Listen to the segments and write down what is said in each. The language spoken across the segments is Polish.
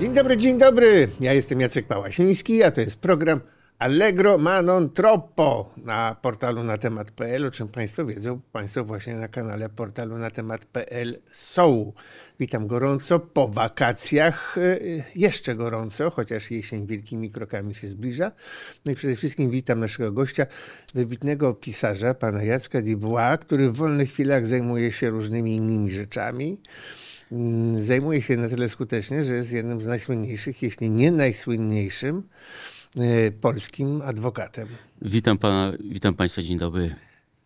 Dzień dobry, dzień dobry. Ja jestem Jacek Pałasiński, a to jest program Allegro Manon Troppo na portalu na temat.pl, o czym Państwo wiedzą, Państwo właśnie na kanale portalu na temat.pl są. Witam gorąco po wakacjach, y, jeszcze gorąco, chociaż jesień wielkimi krokami się zbliża. No i przede wszystkim witam naszego gościa, wybitnego pisarza, pana Jacka Dibła, który w wolnych chwilach zajmuje się różnymi innymi rzeczami. Mm, zajmuje się na tyle skutecznie, że jest jednym z najsłynniejszych, jeśli nie najsłynniejszym e, polskim adwokatem. Witam pana, witam państwa, dzień dobry.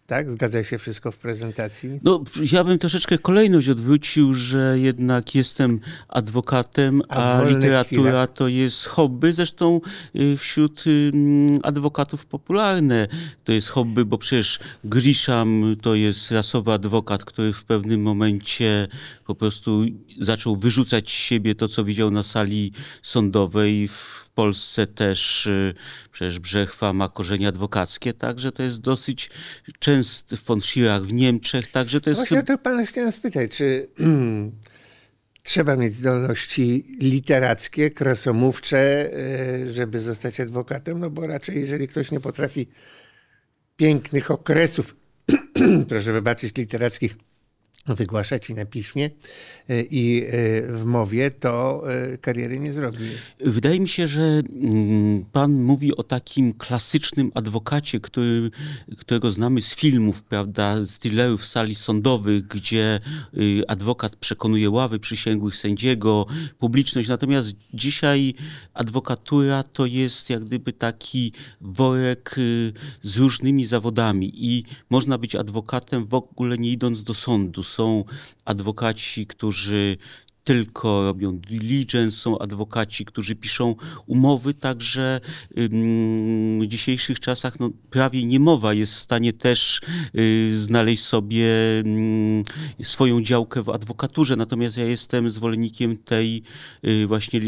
Tak? Zgadza się wszystko w prezentacji? No, ja bym troszeczkę kolejność odwrócił, że jednak jestem adwokatem, a, a literatura chwilach. to jest hobby. Zresztą y, wśród adwokatów popularne to jest hobby, bo przecież Grisham to jest rasowy adwokat, który w pewnym momencie po prostu zaczął wyrzucać z siebie to, co widział na sali sądowej w Polsce też y, przecież Brzechwa ma korzenie adwokackie, także to jest dosyć częsty w Fonschirach, w Niemczech, także to jest... Właśnie to pana chciałem spytać, czy trzeba mieć zdolności literackie, krasomówcze, y, żeby zostać adwokatem, no bo raczej jeżeli ktoś nie potrafi pięknych okresów, proszę wybaczyć, literackich wygłaszać i na piśmie e, i e, w mowie, to e, kariery nie zrobi. Wydaje mi się, że mm, pan mówi o takim klasycznym adwokacie, który, którego znamy z filmów, prawda, z thrillerów sali sądowych, gdzie y, adwokat przekonuje ławy przysięgłych sędziego, publiczność. Natomiast dzisiaj adwokatura to jest jak gdyby taki worek y, z różnymi zawodami i można być adwokatem w ogóle nie idąc do sądu są adwokaci, którzy tylko robią diligence, są adwokaci, którzy piszą umowy, także w dzisiejszych czasach no, prawie niemowa jest w stanie też y, znaleźć sobie swoją działkę w adwokaturze. Natomiast ja jestem zwolennikiem tej y, właśnie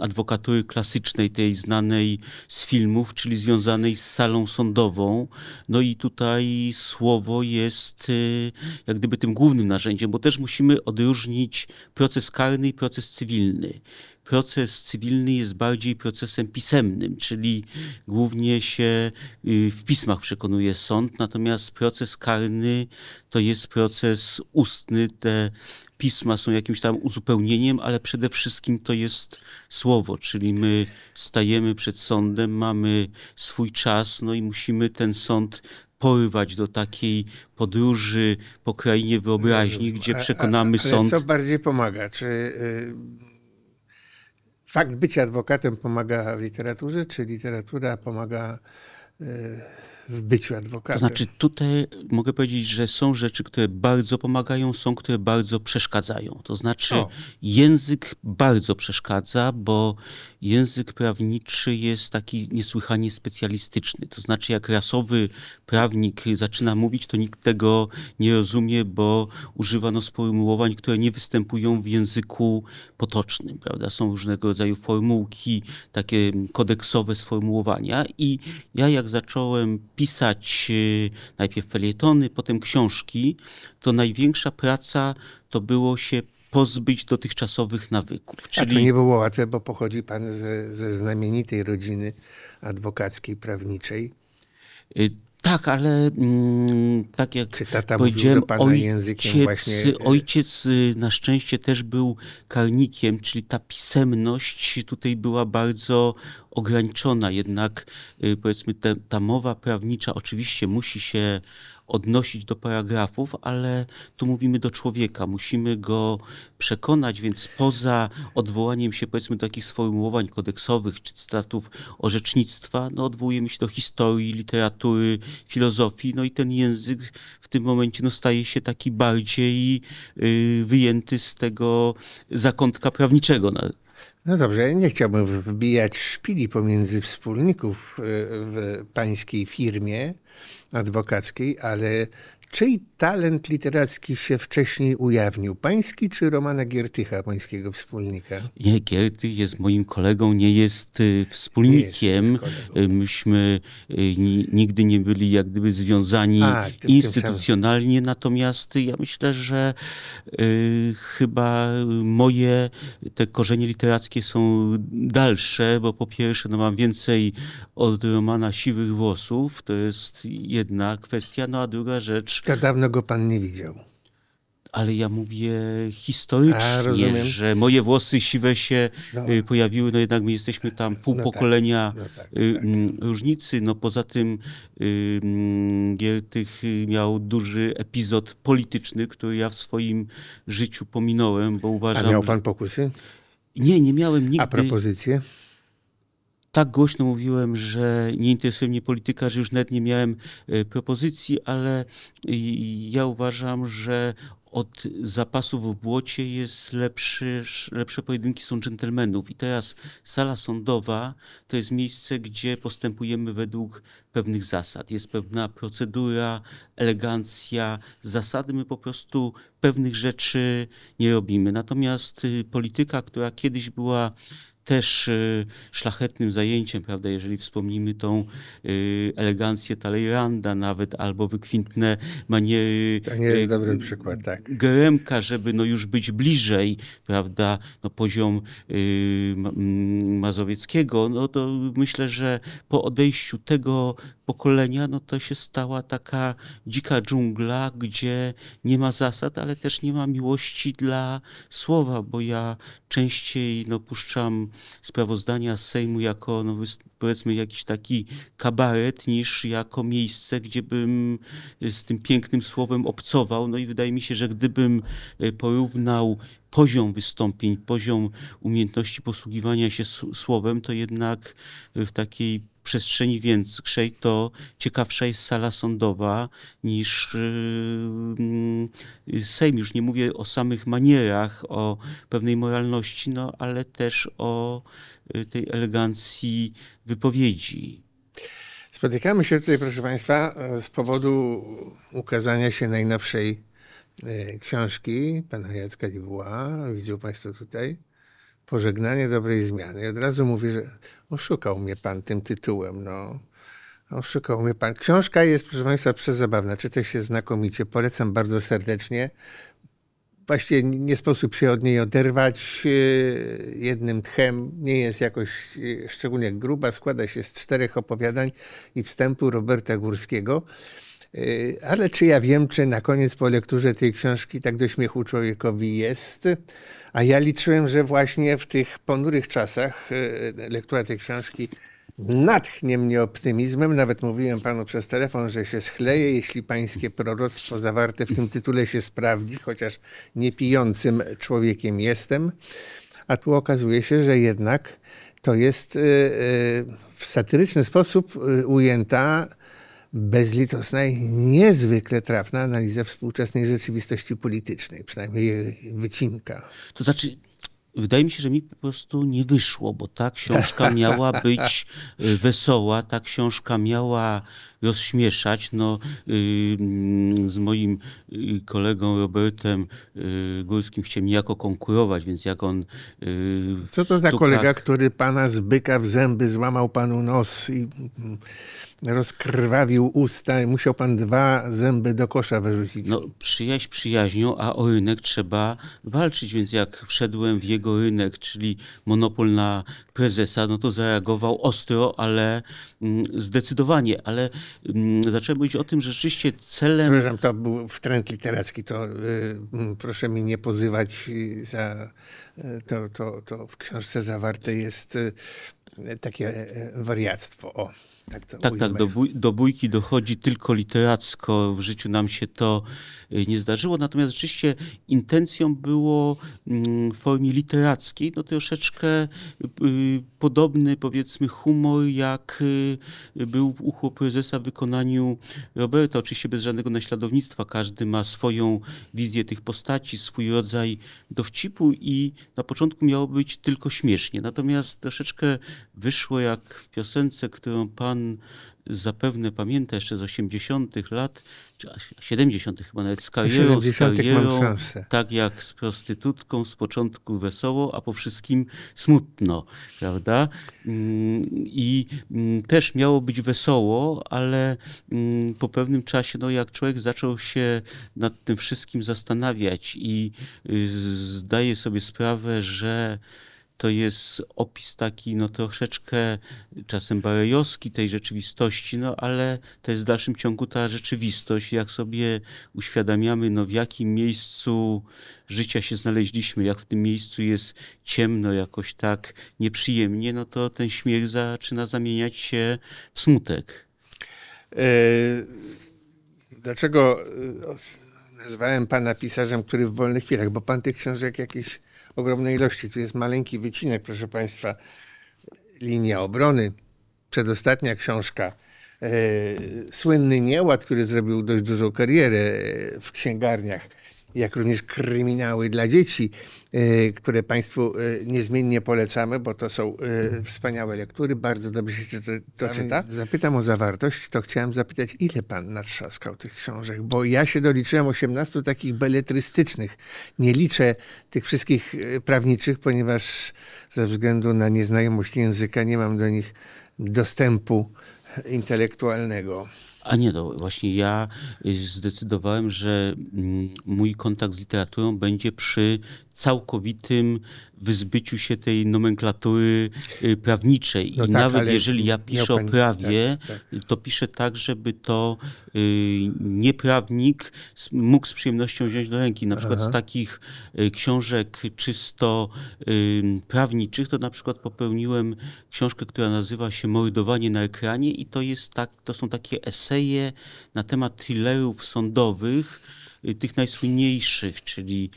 adwokatury klasycznej, tej znanej z filmów, czyli związanej z salą sądową. No i tutaj słowo jest y, jak gdyby tym głównym narzędziem, bo też musimy odróżnić proces karny i proces cywilny. Proces cywilny jest bardziej procesem pisemnym, czyli głównie się y, w pismach przekonuje sąd, natomiast proces karny to jest proces ustny. Te pisma są jakimś tam uzupełnieniem, ale przede wszystkim to jest słowo, czyli my stajemy przed sądem, mamy swój czas, no i musimy ten sąd porwać do takiej podróży po krainie wyobraźni, e, gdzie e, e, przekonamy a, a, sąd. Co bardziej pomaga? Czy y, fakt bycia adwokatem pomaga w literaturze, czy literatura pomaga y, w byciu adwokatem. To znaczy, tutaj mogę powiedzieć, że są rzeczy, które bardzo pomagają, są, które bardzo przeszkadzają. To znaczy, o. język bardzo przeszkadza, bo język prawniczy jest taki niesłychanie specjalistyczny. To znaczy, jak rasowy prawnik zaczyna mówić, to nikt tego nie rozumie, bo używano sformułowań, które nie występują w języku potocznym. Prawda? Są różnego rodzaju formułki, takie kodeksowe sformułowania. I ja, jak zacząłem pisać y, najpierw felietony, potem książki, to największa praca to było się pozbyć dotychczasowych nawyków. Czyli... A to nie było łatwe, bo pochodzi pan ze, ze znamienitej rodziny adwokackiej, prawniczej. Y, tak, ale mm, tak jak Czy do ojciec, właśnie... E, e, ojciec e, na szczęście też był karnikiem, czyli ta pisemność tutaj była bardzo ograniczona. Jednak powiedzmy ta mowa prawnicza oczywiście musi się odnosić do paragrafów, ale tu mówimy do człowieka, musimy go przekonać, więc poza odwołaniem się powiedzmy do takich sformułowań kodeksowych czy cytatów orzecznictwa, no odwołujemy się do historii, literatury, filozofii, no i ten język w tym momencie no, staje się taki bardziej y, wyjęty z tego zakątka prawniczego. No, no dobrze, ja nie chciałbym wbijać szpili pomiędzy wspólników y, w pańskiej firmie, adwokackiej, ale Czyj talent literacki się wcześniej ujawnił? Pański czy Romana Giertycha, pańskiego wspólnika? Nie, Giertych jest moim kolegą, nie jest y, wspólnikiem. Nie jest, y, Myśmy y, nigdy nie byli jak gdyby związani A, instytucjonalnie, natomiast ja myślę, że chyba moje te korzenie literackie są dalsze, bo po pierwsze no, mam więcej od Romana siwych włosów, to jest jedna kwestia, no a druga rzecz, tak dawno go pan nie widział? ale ja mówię historycznie, A, że moje włosy siwe się no. Y, pojawiły, no jednak my jesteśmy tam pół no tak. pokolenia tak, no tak, tak. Y, tak. Mm, różnicy. No poza tym y, mm, Giertych miał duży epizod polityczny, który ja w swoim życiu pominąłem, bo uważam... A miał pan pokusy? Nie, nie miałem nigdy. A propozycje? tak głośno mówiłem, że nie interesuje mnie polityka, że już nawet nie miałem e, propozycji, ale ja uważam, że od zapasów w błocie jest lepszy, lepsze pojedynki są dżentelmenów. I teraz sala sądowa to jest miejsce, gdzie postępujemy według pewnych zasad. Jest pewna procedura, elegancja, zasady. My po prostu pewnych rzeczy nie robimy. Natomiast y, polityka, która kiedyś była też y, szlachetnym zajęciem, prawda, jeżeli wspomnimy tą y, elegancję Talleyranda nawet, albo wykwintne maniery... To nie jest y, dobry przykład, tak. Geremka, żeby no już być bliżej, prawda, no poziom mm, Mazowieckiego, no to myślę, że po odejściu tego pokolenia, no to się stała taka dzika dżungla, gdzie nie ma zasad, ale też nie ma miłości dla słowa, bo ja częściej no, puszczam sprawozdania Sejmu jako no, powiedzmy jakiś taki kabaret niż jako miejsce, gdzie bym e, z tym pięknym słowem obcował. No i wydaje mi się, że gdybym e, porównał poziom wystąpień, poziom umiejętności posługiwania się słowem, to jednak e, w takiej przestrzeni większej, to ciekawsza jest sala sądowa niż yy, yy, Sejm. Już nie mówię o samych manierach, o pewnej moralności, no ale też o yy, tej elegancji wypowiedzi. Spotykamy się tutaj, proszę Państwa, z powodu ukazania się najnowszej książki pana Jacka Dibuła. Widzą Państwo tutaj. Pożegnanie dobrej zmiany. I od razu mówię, że oszukał mnie pan tym tytułem. No. Oszukał mnie pan. Książka jest, proszę państwa, przezabawna. Czyta się znakomicie. Polecam bardzo serdecznie. Właściwie nie sposób się od niej oderwać yy, jednym tchem. Nie jest jakoś yy, szczególnie gruba. Składa się z czterech opowiadań i wstępu Roberta Górskiego. Y, ale czy ja wiem, czy na koniec po lekturze tej książki tak do śmiechu człowiekowi jest? A ja liczyłem, że właśnie w tych ponurych czasach y, y, lektura tej książki natchnie mnie optymizmem. Nawet mówiłem panu przez telefon, że się schleję, jeśli pańskie proroctwo zawarte w tym tytule się sprawdzi, chociaż niepijącym człowiekiem jestem. A tu okazuje się, że jednak to jest w satyryczny sposób ujęta bezlitosna i niezwykle trafna analiza współczesnej rzeczywistości politycznej, przynajmniej jej wycinka. To znaczy, Wydaje mi się, że mi po prostu nie wyszło, bo ta książka miała być e, wesoła, ta książka miała rozśmieszać. No, y, mm, z moim y, kolegą Robertem y, Górskim chciałem jako konkurować, więc jak on... Co to za kolega, który pana zbyka w zęby złamał panu nos i mm, mm, rozkrwawił usta i musiał pan dwa zęby do kosza wyrzucić. No, przyjaźń przyjaźnią, a o rynek trzeba walczyć, więc jak wszedłem w jego rynek, czyli monopol na prezesa, no to zareagował ostro, ale mm, zdecydowanie, ale mm, zacząłem mówić o tym, że rzeczywiście celem... Przepraszam, to był wtręt literacki, to yy, proszę mi nie pozywać y, za... Y, to, to, to w książce zawarte jest y, takie wariactwo. O tak, tak, tak do, bój, do, bójki dochodzi tylko literacko. W życiu nam się to y, nie zdarzyło. Natomiast rzeczywiście intencją było mm, w formie literackiej no troszeczkę y, podobny powiedzmy humor, jak y, był u Ucho Prezesa w wykonaniu Roberta. Oczywiście bez żadnego naśladownictwa. Każdy ma swoją wizję tych postaci, swój rodzaj dowcipu i na początku miało być tylko śmiesznie. Natomiast troszeczkę wyszło jak w piosence, którą pan pan zapewne pamięta jeszcze z 80. lat, czy 70. chyba nawet z karierą, z karierą tak jak z prostytutką, z początku wesoło, a po wszystkim smutno, prawda? Mm, I mm, też miało być wesoło, ale mm, po pewnym czasie, no jak człowiek zaczął się nad tym wszystkim zastanawiać i y, zdaje sobie sprawę, że to jest opis taki no troszeczkę czasem barejowski tej rzeczywistości, no ale to jest w dalszym ciągu ta rzeczywistość, jak sobie uświadamiamy, no w jakim miejscu życia się znaleźliśmy, jak w tym miejscu jest ciemno, jakoś tak nieprzyjemnie, no to ten śmiech zaczyna zamieniać się w smutek. E, dlaczego e, nazwałem pana pisarzem, który w wolnych chwilach, bo pan tych książek jakieś ogromnej ilości. Tu jest maleńki wycinek, proszę Państwa, linia obrony, przedostatnia książka. E, słynny nieład, który zrobił dość dużą karierę e, w księgarniach jak również kryminały dla dzieci, e, które Państwu e, niezmiennie polecamy, bo to są e, wspaniałe lektury, bardzo dobrze się to, to czyta. Zapytam o zawartość, to chciałem zapytać, ile Pan natrzaskał tych książek, bo ja się doliczyłem 18 takich beletrystycznych. Nie liczę tych wszystkich prawniczych, ponieważ ze względu na nieznajomość języka nie mam do nich dostępu intelektualnego. A nie, no właśnie ja y, zdecydowałem, że mm, mój kontakt z literaturą będzie przy całkowitym wyzbyciu się tej nomenklatury y, prawniczej. No I tak, nawet jeżeli ja piszę o prawie, tak, tak. to piszę tak, żeby to y, nieprawnik mógł z przyjemnością wziąć do ręki. Na przykład Aha. z takich y, książek czysto prawniczych, to na przykład popełniłem książkę, która nazywa się Mordowanie na ekranie i to, jest tak, to są takie eseje na temat thrillerów sądowych, Y, tych najsłynniejszych, czyli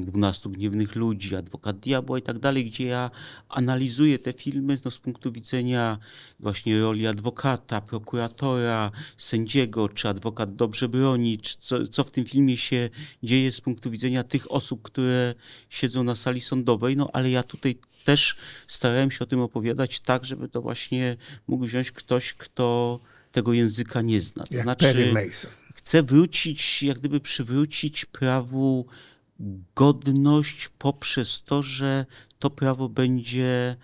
12 y, Gniewnych Ludzi, Adwokat Diabła i tak dalej, gdzie ja analizuję te filmy no, z punktu widzenia właśnie roli adwokata, prokuratora, sędziego, czy adwokat dobrze broni, czy co, co w tym filmie się dzieje z punktu widzenia tych osób, które siedzą na sali sądowej, no ale ja tutaj też starałem się o tym opowiadać tak, żeby to właśnie mógł wziąć ktoś, kto tego języka nie zna. To Jak znaczy, Perry Mason chce wrócić, jak gdyby przywrócić prawu godność poprzez to, że to prawo będzie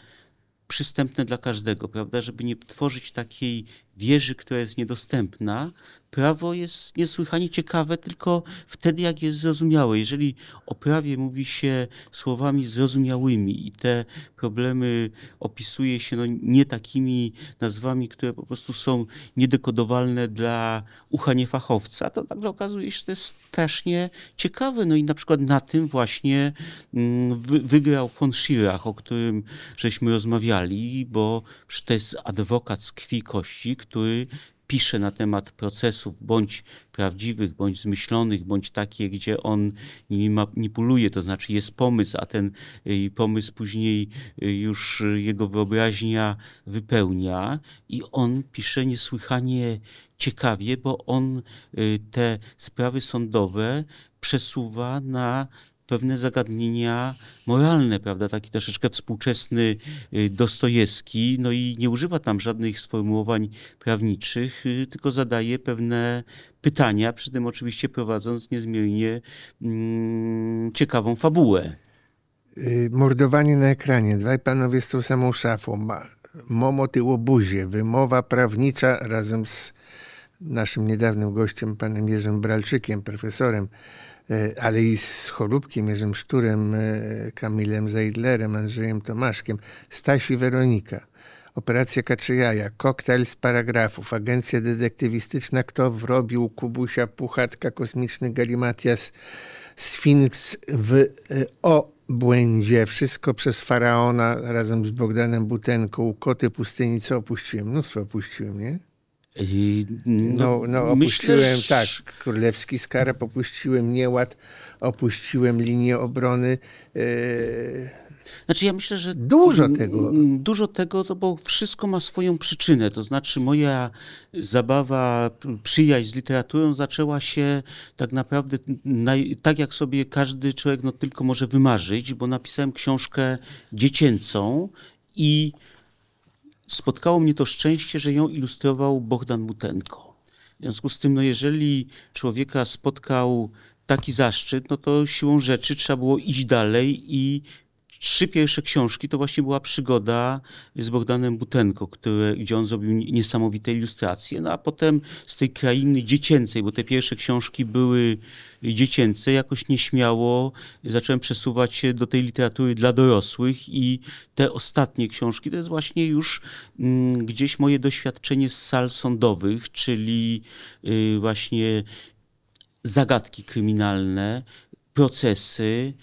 przystępne dla każdego, prawda? Żeby nie tworzyć takiej wieży, która jest niedostępna, prawo jest niesłychanie ciekawe tylko wtedy, jak jest zrozumiałe. Jeżeli o prawie mówi się słowami zrozumiałymi i te problemy opisuje się no, nie takimi nazwami, które po prostu są niedekodowalne dla ucha niefachowca, to nagle okazuje się, że to jest strasznie ciekawe. No i na przykład na tym właśnie mm, wygrał von Schirach, o którym żeśmy rozmawiali, bo to jest adwokat z krwi kości, który pisze na temat procesów, bądź prawdziwych, bądź zmyślonych, bądź takie, gdzie on nimi manipuluje, to znaczy jest pomysł, a ten y, pomysł później y, już jego wyobraźnia wypełnia i on pisze niesłychanie ciekawie, bo on y, te sprawy sądowe przesuwa na pewne zagadnienia moralne, prawda, taki troszeczkę współczesny y, Dostojewski, no i nie używa tam żadnych sformułowań prawniczych, y, tylko zadaje pewne pytania, przy tym oczywiście prowadząc niezmiernie mm, ciekawą fabułę. Y, mordowanie na ekranie. Dwaj panowie z tą samą szafą. Ma, Momo tyłobuzie. łobuzie. Wymowa prawnicza razem z naszym niedawnym gościem, panem Jerzym Bralczykiem, profesorem E, ale i z Chorubkiem, Jerzym Szturem, e, Kamilem Zajdlerem, Andrzejem Tomaszkiem, Staś i Weronika, Operacja Kaczyjaja, Koktajl z paragrafów, Agencja Detektywistyczna, Kto wrobił, Kubusia, Puchatka, Kosmiczny Galimatias, Sfinks w e, Obłędzie, Wszystko przez Faraona razem z Bogdanem Butenką, Koty co opuściłem, mnóstwo opuściłem, nie? I, no, no, no, opuściłem, myślisz... tak, królewski skarb, opuściłem nieład, opuściłem linię obrony. E, znaczy ja myślę, że dużo tego. Dużo tego, to no bo wszystko ma swoją przyczynę. To znaczy moja zabawa, przyjaźń z literaturą zaczęła się tak naprawdę naj, tak jak sobie każdy człowiek no, tylko może wymarzyć, bo napisałem książkę dziecięcą i spotkało mnie to szczęście, że ją ilustrował Bohdan Butenko. W związku z tym, no jeżeli człowieka spotkał taki zaszczyt, no to siłą rzeczy trzeba było iść dalej i trzy pierwsze książki to właśnie była przygoda z Bogdanem Butenko, który, gdzie on zrobił niesamowite ilustracje. No a potem z tej krainy dziecięcej, bo te pierwsze książki były dziecięce, jakoś nieśmiało zacząłem przesuwać się do tej literatury dla dorosłych i te ostatnie książki to jest właśnie już mm, gdzieś moje doświadczenie z sal sądowych, czyli y, właśnie zagadki kryminalne, procesy,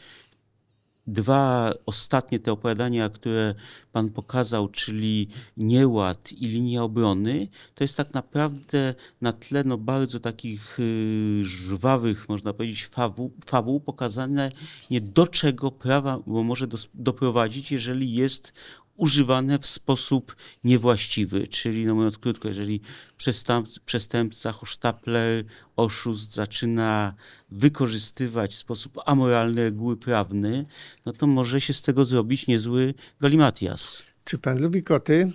dwa ostatnie te opowiadania, które Pan pokazał, czyli Nieład i Linia Obrony, to jest tak naprawdę na tle no, bardzo takich y, żwawych, można powiedzieć, fabuł, fabuł pokazane nie do czego prawa może doprowadzić, jeżeli jest używane w sposób niewłaściwy, czyli no mówiąc krótko, jeżeli przestępca, przestępca hosztapler, oszust zaczyna wykorzystywać w sposób amoralny reguły prawne, no to może się z tego zrobić niezły galimatias. Czy pan lubi koty?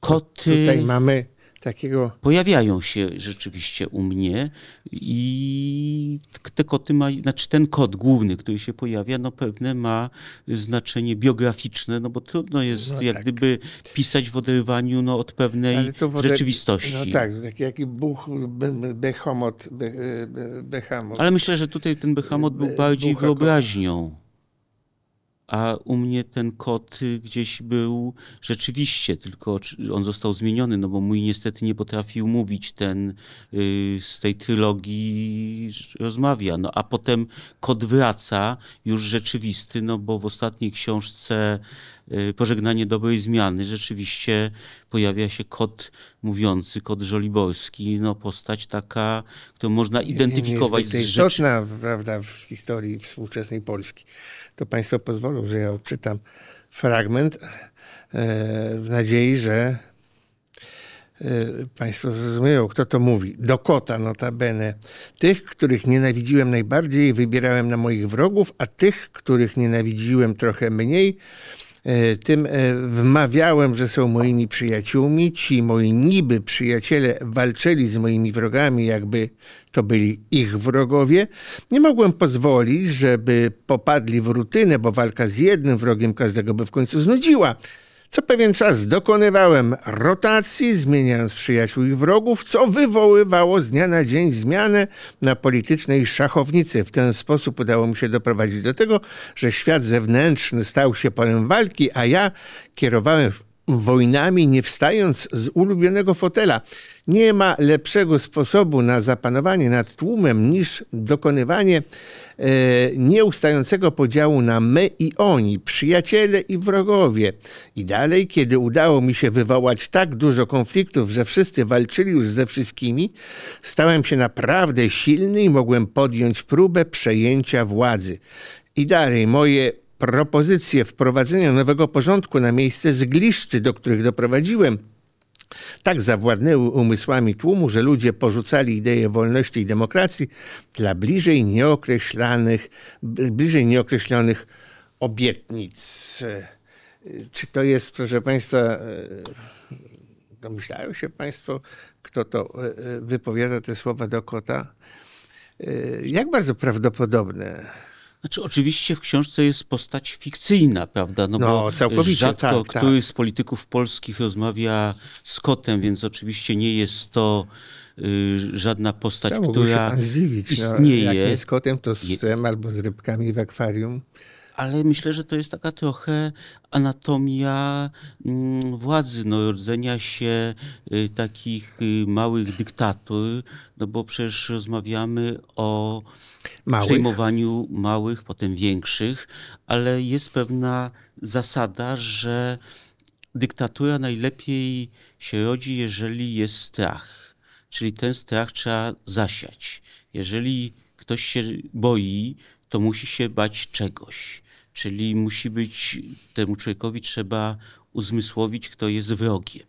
Koty. Tutaj mamy takiego. Pojawiają się rzeczywiście u mnie i te koty ma, znaczy ten kod główny, który się pojawia, no pewne ma znaczenie biograficzne, no bo trudno jest no jak tak. gdyby pisać w oderwaniu no, od pewnej rzeczywistości. No tak, taki, taki buch, behomot, behamot. Ale myślę, że tutaj ten bechamot był bardziej Buchako. wyobraźnią a u mnie ten kod gdzieś był rzeczywiście, tylko on został zmieniony, no bo mój niestety nie potrafił mówić ten y, z tej trylogii rozmawia. No a potem kod wraca, już rzeczywisty, no bo w ostatniej książce Y, pożegnanie dobrej zmiany, rzeczywiście pojawia się kot mówiący, kot żoliborski, no postać taka, którą można identyfikować z rzeczy. istotna, prawda, w historii współczesnej Polski. To państwo pozwolą, że ja odczytam fragment e, w nadziei, że e, Państwo zrozumieją, kto to mówi. Do kota notabene. Tych, których nienawidziłem najbardziej, wybierałem na moich wrogów, a tych, których nienawidziłem trochę mniej, E, tym e, wmawiałem, że są moimi przyjaciółmi. Ci moi niby przyjaciele walczyli z moimi wrogami, jakby to byli ich wrogowie. Nie mogłem pozwolić, żeby popadli w rutynę, bo walka z jednym wrogiem każdego by w końcu znudziła. Co pewien czas dokonywałem rotacji, zmieniając przyjaciół i wrogów, co wywoływało z dnia na dzień zmianę na politycznej szachownicy. W ten sposób udało mi się doprowadzić do tego, że świat zewnętrzny stał się polem walki, a ja kierowałem wojnami, nie wstając z ulubionego fotela. Nie ma lepszego sposobu na zapanowanie nad tłumem niż dokonywanie e, nieustającego podziału na my i oni, przyjaciele i wrogowie. I dalej, kiedy udało mi się wywołać tak dużo konfliktów, że wszyscy walczyli już ze wszystkimi, stałem się naprawdę silny i mogłem podjąć próbę przejęcia władzy. I dalej moje propozycje wprowadzenia nowego porządku na miejsce zgliszczy, do których doprowadziłem, tak zawładnęły umysłami tłumu, że ludzie porzucali ideę wolności i demokracji dla bliżej nieokreślonych, bliżej nieokreślonych obietnic. Czy to jest, proszę Państwa, domyślają się Państwo, kto to e, e, wypowiada te słowa do kota? E, jak bardzo prawdopodobne znaczy, oczywiście w książce jest postać fikcyjna, prawda? No, no bo całkowicie, rzadko tak, który tak. z polityków polskich rozmawia z kotem, więc oczywiście nie jest to y, żadna postać, ja która się pan no, istnieje. No, jak nie z kotem, to z psem albo z rybkami w akwarium ale myślę, że to jest taka trochę anatomia mm, władzy, no, rodzenia się y, takich y, małych dyktatur, no bo przecież rozmawiamy o małych. przejmowaniu małych, potem większych, ale jest pewna zasada, że dyktatura najlepiej się rodzi, jeżeli jest strach. Czyli ten strach trzeba zasiać. Jeżeli ktoś się boi, to musi się bać czegoś. Czyli musi być, temu człowiekowi trzeba uzmysłowić, kto jest wrogiem.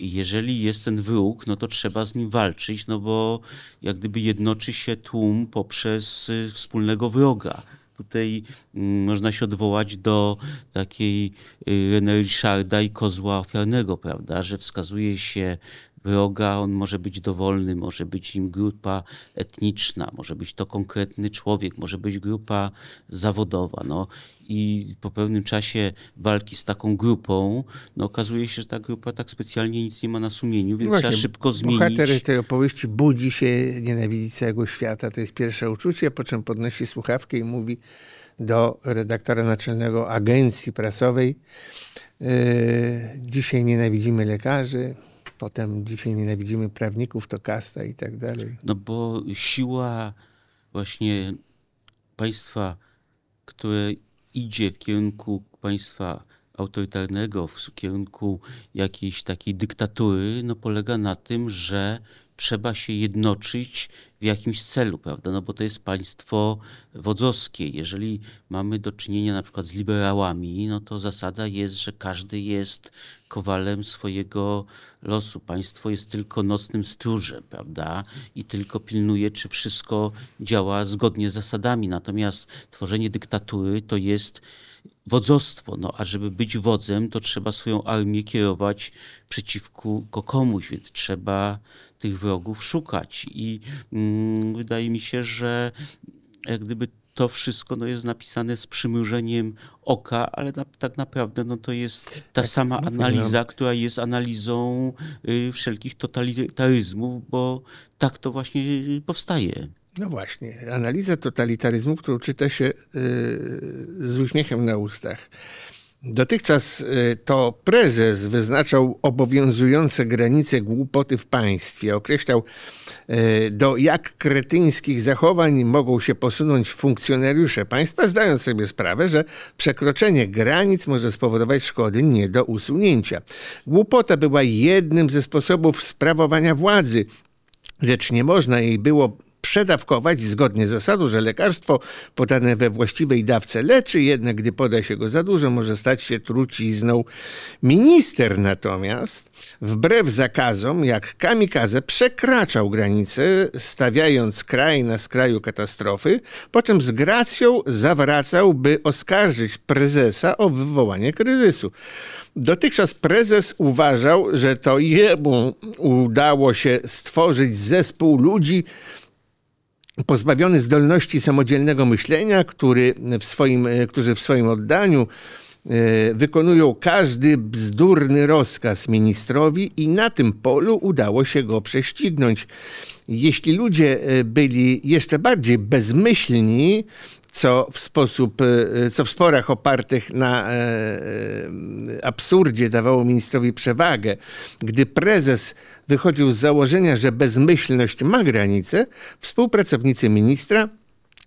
jeżeli jest ten wróg, no to trzeba z nim walczyć, no bo jak gdyby jednoczy się tłum poprzez y, wspólnego wroga. Tutaj mm, można się odwołać do takiej y, René Richarda i kozła ofiarnego, prawda, że wskazuje się wroga, on może być dowolny, może być nim grupa etniczna, może być to konkretny człowiek, może być grupa zawodowa. No. I po pewnym czasie walki z taką grupą, no okazuje się, że ta grupa tak specjalnie nic nie ma na sumieniu, więc Właśnie, trzeba szybko zmienić. Bohater tej opowieści budzi się, nienawidzi całego świata. To jest pierwsze uczucie, po czym podnosi słuchawkę i mówi do redaktora naczelnego agencji prasowej. Yy, dzisiaj nienawidzimy lekarzy, Potem dzisiaj nienawidzimy prawników, to kasta i tak dalej. No bo siła właśnie państwa, które idzie w kierunku państwa autorytarnego, w kierunku jakiejś takiej dyktatury, no polega na tym, że trzeba się jednoczyć w jakimś celu, prawda? No bo to jest państwo wodzowskie. Jeżeli mamy do czynienia na przykład z liberałami, no to zasada jest, że każdy jest kowalem swojego losu. Państwo jest tylko nocnym stróżem, prawda? I tylko pilnuje, czy wszystko działa zgodnie z zasadami. Natomiast tworzenie dyktatury to jest wodzostwo. No, a żeby być wodzem, to trzeba swoją armię kierować przeciwko komuś, więc trzeba tych wrogów szukać. I mm, wydaje mi się, że jak gdyby to wszystko no, jest napisane z przymrużeniem oka, ale na, tak naprawdę no, to jest ta tak, no, sama no, analiza, no. która jest analizą y, wszelkich totalitaryzmów, bo tak to właśnie powstaje. No właśnie, analiza totalitaryzmu, którą czyta się y, z uśmiechem na ustach. Dotychczas y, to prezes wyznaczał obowiązujące granice głupoty w państwie, określał y, do jak kretyńskich zachowań mogą się posunąć funkcjonariusze państwa, zdając sobie sprawę, że przekroczenie granic może spowodować szkody nie do usunięcia. Głupota była jednym ze sposobów sprawowania władzy, lecz nie można jej było przedawkować zgodnie z zasadą, że lekarstwo podane we właściwej dawce leczy, jednak gdy poda się go za dużo, może stać się trucizną. Minister natomiast, wbrew zakazom, jak kamikaze, przekraczał granice, stawiając kraj na skraju katastrofy, po czym z gracją zawracał, by oskarżyć prezesa o wywołanie kryzysu. Dotychczas prezes uważał, że to jemu udało się stworzyć zespół ludzi, pozbawiony zdolności samodzielnego myślenia, który w swoim, e, którzy w swoim oddaniu e, wykonują każdy bzdurny rozkaz ministrowi i na tym polu udało się go prześcignąć. Jeśli ludzie e, byli jeszcze bardziej bezmyślni, co w sposób, y, y, co w sporach opartych na e, e, absurdzie dawało ministrowi przewagę, gdy prezes wychodził z założenia, że bezmyślność ma granice, współpracownicy ministra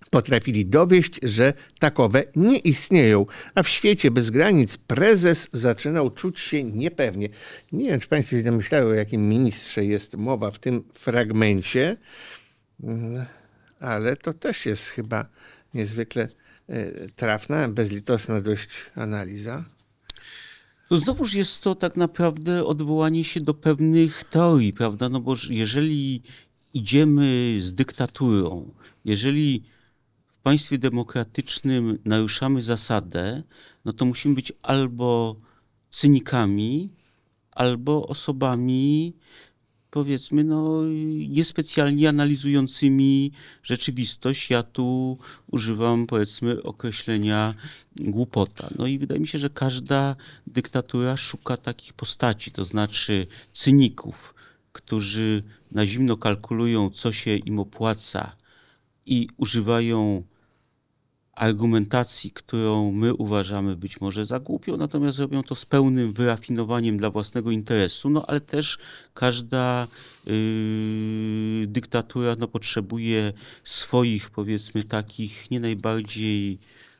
potrafili dowieść, że takowe nie istnieją, a w świecie bez granic prezes zaczynał czuć się niepewnie. Nie wiem, czy Państwo się domyślają, o jakim ministrze jest mowa w tym fragmencie, mm, ale to też jest chyba niezwykle e, trafna, bezlitosna dość analiza. To no znowuż jest to tak naprawdę odwołanie się do pewnych teorii, prawda? No bo jeżeli idziemy z dyktaturą, jeżeli w państwie demokratycznym naruszamy zasadę, no to musimy być albo cynikami, albo osobami powiedzmy, no, niespecjalnie analizującymi rzeczywistość. Ja tu używam, powiedzmy, określenia głupota. No i wydaje mi się, że każda dyktatura szuka takich postaci, to znaczy cyników, którzy na zimno kalkulują, co się im opłaca i używają argumentacji, którą my uważamy być może za głupią, natomiast robią to z pełnym wyrafinowaniem dla własnego interesu, no ale też każda yy, dyktatura no, potrzebuje swoich, powiedzmy, takich nie najbardziej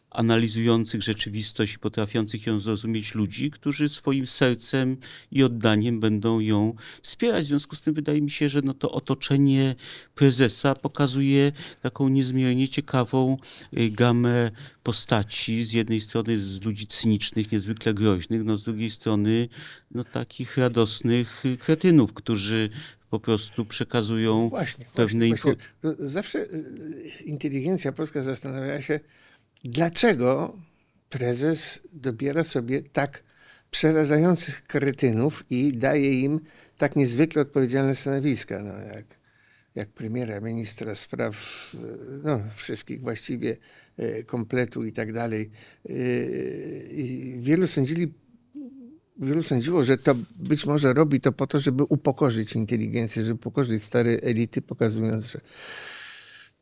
analizujących rzeczywistość i potrafiących ją zrozumieć ludzi, którzy swoim sercem i oddaniem będą ją wspierać. W związku z tym wydaje mi się, że no to otoczenie prezesa pokazuje taką niezmiernie ciekawą y, gamę postaci. Z jednej strony z ludzi cynicznych, niezwykle groźnych, no z drugiej strony no takich radosnych y, kretynów, którzy po prostu przekazują właśnie, pewne informacje. Zawsze y, inteligencja polska zastanawiała się, Dlaczego prezes dobiera sobie tak przerażających kretynów i daje im tak niezwykle odpowiedzialne stanowiska, no jak, jak premiera, ministra spraw, e, no, wszystkich właściwie, e, kompletu i tak dalej. E, I wielu sądzili, wielu sądziło, że to być może robi to po to, żeby upokorzyć inteligencję, żeby upokorzyć stare elity, pokazując, że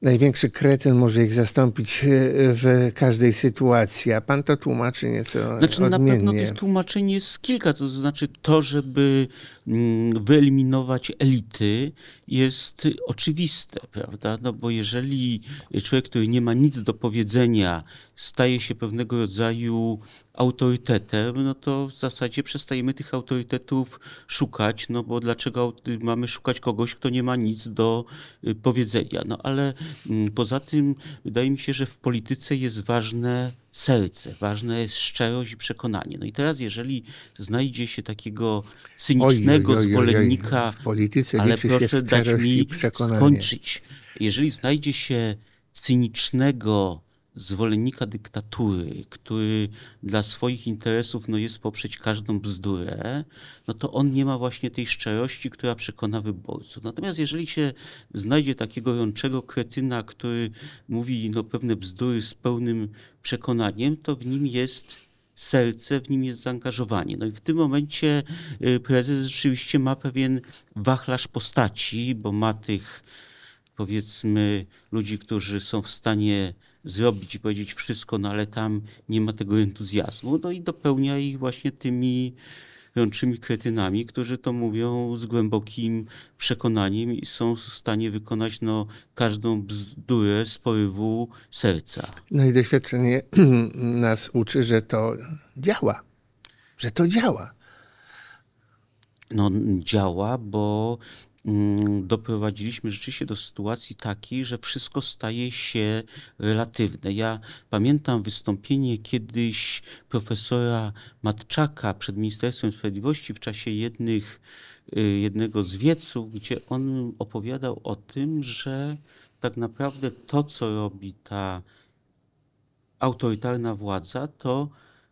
największy kretyn może ich zastąpić e, w każdej sytuacji, a pan to tłumaczy nieco Znaczy odmiennie. na pewno tych tłumaczeń jest kilka, to znaczy to, żeby mm, wyeliminować elity jest oczywiste, prawda? No bo jeżeli człowiek, który nie ma nic do powiedzenia, staje się pewnego rodzaju autorytetem, no to w zasadzie przestajemy tych autorytetów szukać, no bo dlaczego mamy szukać kogoś, kto nie ma nic do y, powiedzenia. No ale mm, poza tym wydaje mi się, że w polityce jest ważne serce, ważna jest szczerość i przekonanie. No i teraz, jeżeli znajdzie się takiego cynicznego oj, oj, oj, zwolennika, w polityce ale proszę dać mi skończyć. Jeżeli znajdzie się cynicznego zwolennika dyktatury, który dla swoich interesów no, jest poprzeć każdą bzdurę, no to on nie ma właśnie tej szczerości, która przekona wyborców. Natomiast jeżeli się znajdzie takiego rączego kretyna, który mówi no, pewne bzdury z pełnym przekonaniem, to w nim jest serce, w nim jest zaangażowanie. No i w tym momencie y, prezes rzeczywiście ma pewien wachlarz postaci, bo ma tych powiedzmy ludzi, którzy są w stanie zrobić i powiedzieć wszystko, no ale tam nie ma tego entuzjazmu. No i dopełnia ich właśnie tymi rączymi kretynami, którzy to mówią z głębokim przekonaniem i są w stanie wykonać no, każdą bzdurę z porywu serca. No i doświadczenie nas uczy, że to działa. Że to działa. No działa, bo Mm, doprowadziliśmy rzeczywiście do sytuacji takiej, że wszystko staje się relatywne. Ja pamiętam wystąpienie kiedyś profesora Matczaka przed Ministerstwem Sprawiedliwości w czasie jednych, y, jednego z wieców, gdzie on opowiadał o tym, że tak naprawdę to, co robi ta autorytarna władza, to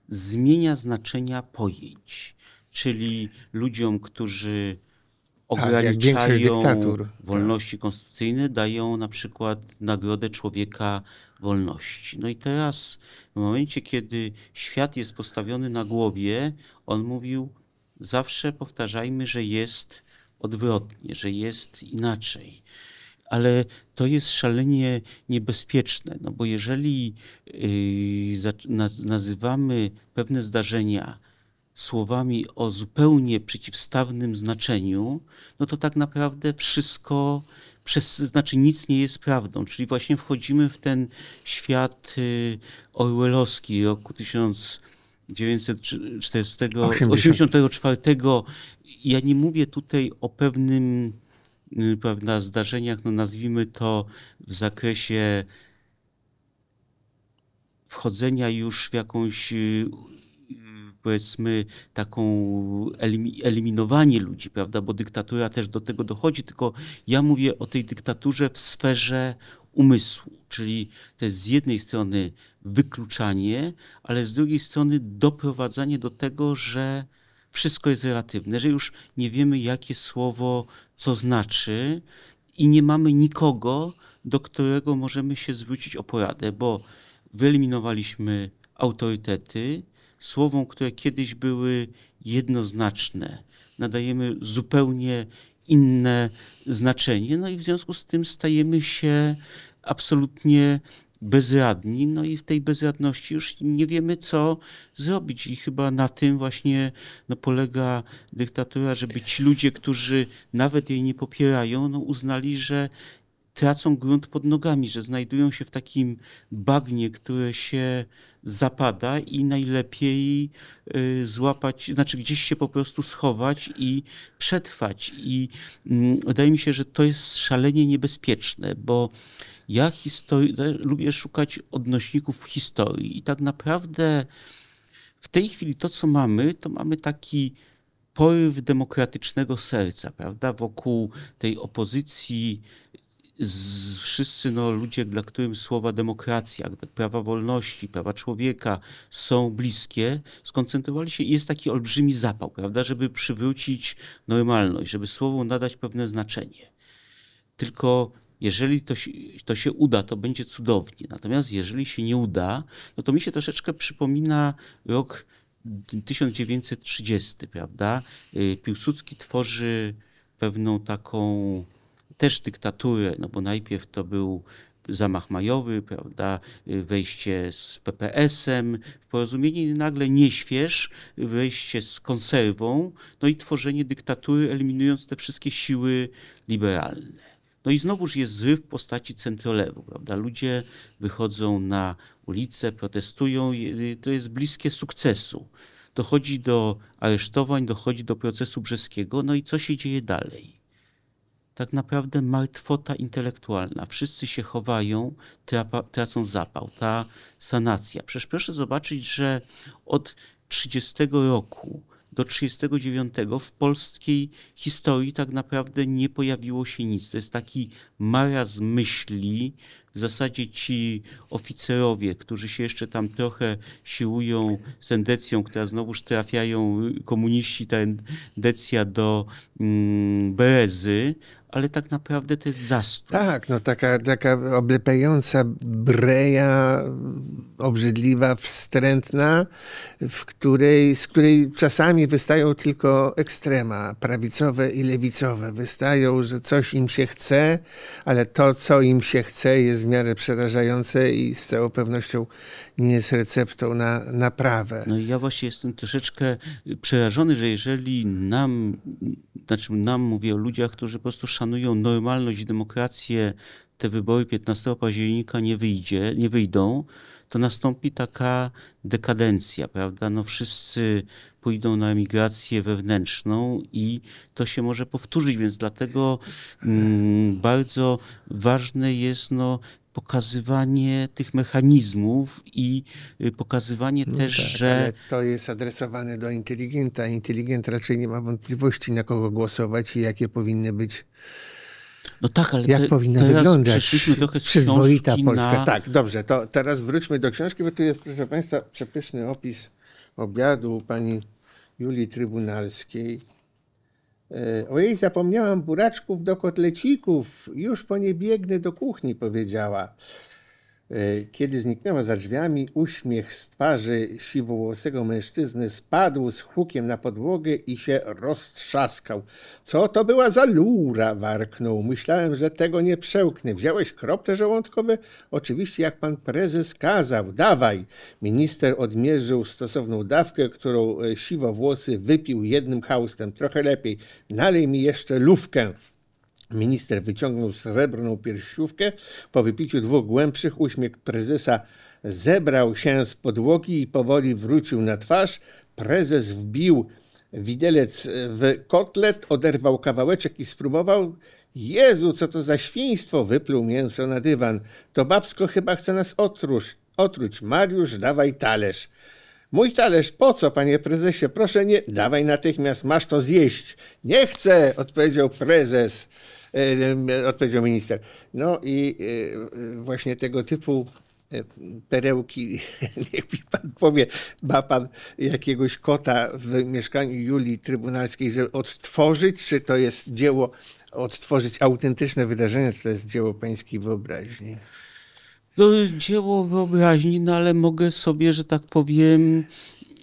zmienia znaczenia pojęć. Czyli ludziom, którzy tak, ograniczają tak, wolności konstytucyjne, dają na przykład nagrodę człowieka wolności. No i teraz w momencie, kiedy świat jest postawiony na głowie, on mówił, zawsze powtarzajmy, że jest odwrotnie, że jest inaczej. Ale to jest szalenie niebezpieczne, no bo jeżeli yy, nazywamy pewne zdarzenia słowami o zupełnie przeciwstawnym znaczeniu, no to tak naprawdę wszystko, przez, znaczy nic nie jest prawdą. Czyli właśnie wchodzimy w ten świat y, orwellowski roku 1984. Ja nie mówię tutaj o pewnym y, prawda, zdarzeniach, no nazwijmy to w zakresie wchodzenia już w jakąś y, powiedzmy taką eliminowanie ludzi, prawda, bo dyktatura też do tego dochodzi, tylko ja mówię o tej dyktaturze w sferze umysłu, czyli to jest z jednej strony wykluczanie, ale z drugiej strony doprowadzanie do tego, że wszystko jest relatywne, że już nie wiemy, jakie słowo co znaczy i nie mamy nikogo, do którego możemy się zwrócić o poradę, bo wyeliminowaliśmy autorytety, słowom, które kiedyś były jednoznaczne. Nadajemy zupełnie inne znaczenie, no i w związku z tym stajemy się absolutnie bezradni, no i w tej bezradności już nie wiemy, co zrobić. I chyba na tym właśnie no, polega dyktatura, żeby ci ludzie, którzy nawet jej nie popierają, no, uznali, że tracą grunt pod nogami, że znajdują się w takim bagnie, które się zapada i najlepiej y, złapać, znaczy gdzieś się po prostu schować i przetrwać. I mm, wydaje mi się, że to jest szalenie niebezpieczne, bo ja histori- lubię szukać odnośników w historii i tak naprawdę w tej chwili to, co mamy, to mamy taki poryw demokratycznego serca, prawda, wokół tej opozycji z, wszyscy no, ludzie, dla których słowa demokracja, prawa wolności, prawa człowieka są bliskie, skoncentrowali się i jest taki olbrzymi zapał, prawda, żeby przywrócić normalność, żeby słowu nadać pewne znaczenie. Tylko jeżeli to się, to się uda, to będzie cudownie. Natomiast jeżeli się nie uda, no to mi się troszeczkę przypomina rok 1930, prawda? Y, Piłsudski tworzy pewną taką też dyktaturę, no bo najpierw to był zamach majowy, prawda, y, wejście z PPS-em w porozumienie nagle nieśwież, wejście z konserwą, no i tworzenie dyktatury, eliminując te wszystkie siły liberalne. No i znowuż jest zryw w postaci centrolewu, prawda? Ludzie wychodzą na ulicę, protestują, to jest bliskie sukcesu. Dochodzi do aresztowań, dochodzi do procesu brzeskiego, no i co się dzieje dalej? tak naprawdę martwota intelektualna. Wszyscy się chowają, trapa, tracą zapał, ta sanacja. Przecież proszę zobaczyć, że od 30 roku do 39 w polskiej historii tak naprawdę nie pojawiło się nic. To jest taki maraz myśli. W zasadzie ci oficerowie, którzy się jeszcze tam trochę siłują z endecją, która znowuż trafiają komuniści, ta endecja do mm, Berezy, ale tak naprawdę to jest zastój. Tak, no taka, taka oblepiająca breja, obrzydliwa, wstrętna, w której, z której czasami wystają tylko ekstrema, prawicowe i lewicowe. Wystają, że coś im się chce, ale to, co im się chce, jest w miarę przerażające i z całą pewnością nie jest receptą na naprawę. No ja właśnie jestem troszeczkę przerażony, że jeżeli nam, znaczy nam mówię o ludziach, którzy po prostu szanują normalność i demokrację, te wybory 15 października nie, wyjdzie, nie wyjdą, to nastąpi taka dekadencja, prawda? No wszyscy pójdą na emigrację wewnętrzną i to się może powtórzyć, więc dlatego mm, bardzo ważne jest no, pokazywanie tych mechanizmów i y, pokazywanie no też, tak, że. to jest adresowane do inteligenta. Inteligent raczej nie ma wątpliwości, na kogo głosować i jakie powinny być. No tak, ale jak te, powinna teraz wyglądać przeszliśmy trochę z przyzwoita Polska. Na... Tak, dobrze, to teraz wróćmy do książki, bo tu jest, proszę Państwa, przepyszny opis obiadu pani Julii Trybunalskiej E, ojej, zapomniałam buraczków do kotlecików, już po nie biegnę do kuchni, powiedziała. E, kiedy zniknęła za drzwiami, uśmiech z twarzy siwowłosego mężczyzny spadł z hukiem na podłogę i się roztrzaskał. Co to była za lura? warknął. Myślałem, że tego nie przełknę. Wziąłeś krople żołądkowe? Oczywiście, jak pan prezes kazał. Dawaj! Minister odmierzył stosowną dawkę, którą e, siwowłosy wypił jednym haustem. Trochę lepiej. Nalej mi jeszcze lufkę. Minister wyciągnął srebrną piersiówkę. Po wypiciu dwóch głębszych uśmiech prezesa zebrał się z podłogi i powoli wrócił na twarz. Prezes wbił widelec w kotlet, oderwał kawałeczek i spróbował. Jezu, co to za świństwo! Wypluł mięso na dywan. To babsko chyba chce nas otruć. Otruć, Mariusz, dawaj talerz. Mój talerz, po co, panie prezesie? Proszę nie, dawaj natychmiast, masz to zjeść. Nie chcę, odpowiedział prezes. E, e, odpowiedział minister. No i e, właśnie tego typu perełki, niech mi pan powie, ma pan jakiegoś kota w mieszkaniu Julii Trybunalskiej, żeby odtworzyć, czy to jest dzieło, odtworzyć autentyczne wydarzenie, czy to jest dzieło pańskiej wyobraźni? jest no, dzieło wyobraźni, no ale mogę sobie, że tak powiem,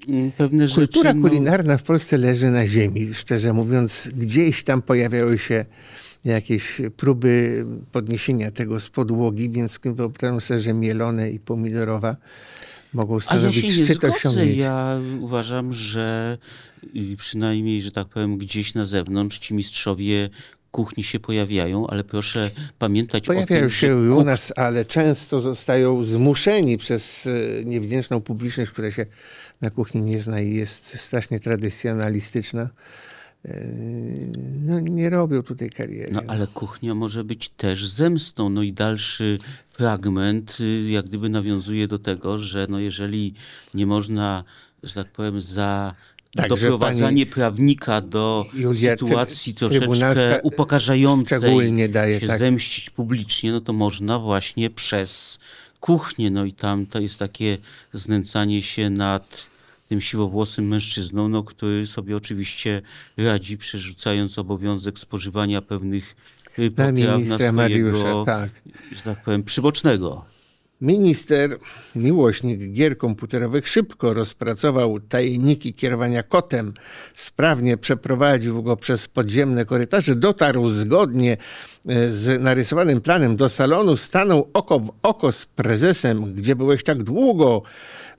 mm, pewne Kultura rzeczy... Kultura no. kulinarna no... w Polsce leży na ziemi, szczerze mówiąc. Gdzieś tam pojawiały się jakieś próby podniesienia tego z podłogi, więc wyobrażam sobie, że mielone i pomidorowa mogą stanowić A ja się szczyt osiągnięć. Ja uważam, że y, przynajmniej, że tak powiem, gdzieś na zewnątrz ci mistrzowie kuchni się pojawiają, ale proszę pamiętać pojawiają o tym, Pojawiają się u nas, ale często zostają zmuszeni przez y, niewdzięczną publiczność, która się na kuchni nie zna i jest strasznie tradycjonalistyczna Yy, no, nie robią tutaj kariery. No, no ale kuchnia może być też zemstą. No i dalszy fragment y, jak gdyby nawiązuje do tego, że no jeżeli nie można, że tak powiem, za tak, doprowadzanie prawnika do Julia, sytuacji troszeczkę upokarzającej, szczególnie daje, się tak. zemścić publicznie, no to można właśnie przez kuchnię. No i tam to jest takie znęcanie się nad tym siwowłosym mężczyzną, no, który sobie oczywiście radzi, przerzucając obowiązek spożywania pewnych y, potraw na swojego, Mariusza, tak. że tak powiem, przybocznego. Minister, miłośnik gier komputerowych, szybko rozpracował tajniki kierowania kotem, sprawnie przeprowadził go przez podziemne korytarze, dotarł zgodnie e, z narysowanym planem do salonu, stanął oko w oko z prezesem, gdzie byłeś tak długo.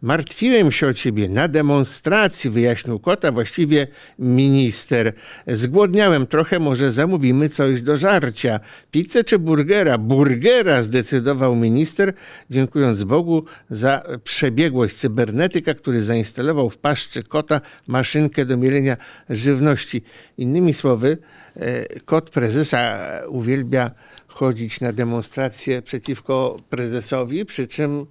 Martwiłem się o ciebie na demonstracji, wyjaśnił kota, właściwie minister. Zgłodniałem trochę, może zamówimy coś do żarcia. Pizzę czy burgera? Burgera zdecydował minister, dziękując Bogu za przebiegłość cybernetyka, który zainstalował w paszczy kota maszynkę do mielenia żywności. Innymi słowy, e, kot prezesa uwielbia chodzić na demonstracje przeciwko prezesowi, przy czym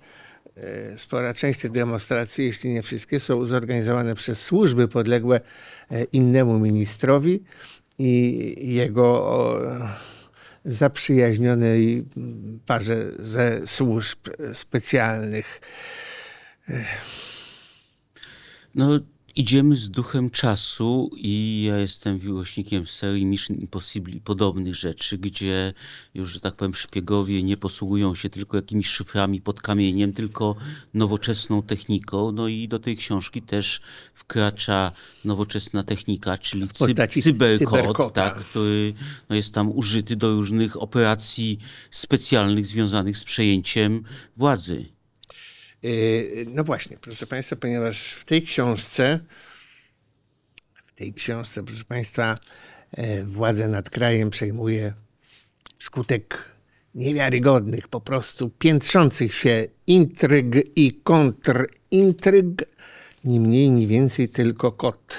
E, spora część tych demonstracji, jeśli nie wszystkie, są zorganizowane przez służby podległe e, innemu ministrowi i jego zaprzyjaźnionej parze ze służb specjalnych. E. No, Idziemy z duchem czasu i ja jestem miłośnikiem serii Mission Impossible i podobnych rzeczy, gdzie już, że tak powiem, szpiegowie nie posługują się tylko jakimiś szyframi pod kamieniem, tylko nowoczesną techniką. No i do tej książki też wkracza nowoczesna technika, czyli cy cyberkod, tak, który no, jest tam użyty do różnych operacji specjalnych związanych z przejęciem władzy. Yy, no właśnie, proszę Państwa, ponieważ w tej książce, w tej książce, proszę Państwa, e, władzę nad krajem przejmuje skutek niewiarygodnych, po prostu piętrzących się intryg i kontrintryg, ni mniej, ni więcej tylko kot.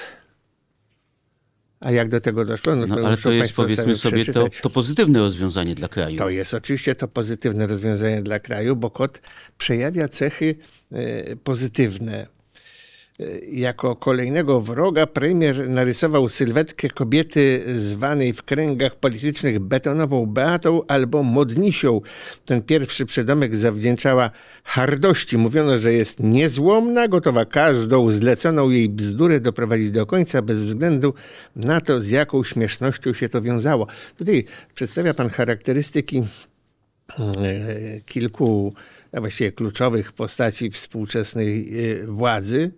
A jak do tego doszło? No, no to ale to jest powiedzmy sobie to, to, pozytywne rozwiązanie dla kraju. To jest oczywiście to pozytywne rozwiązanie dla kraju, bo kot przejawia cechy e, pozytywne E, jako kolejnego wroga premier narysował sylwetkę kobiety zwanej w kręgach politycznych betonową Beatą albo modnisią. Ten pierwszy przydomek zawdzięczała hardości. Mówiono, że jest niezłomna, gotowa każdą zleconą jej bzdurę doprowadzić do końca, bez względu na to, z jaką śmiesznością się to wiązało. Tutaj przedstawia pan charakterystyki e, kilku właściwie kluczowych postaci współczesnej y, władzy.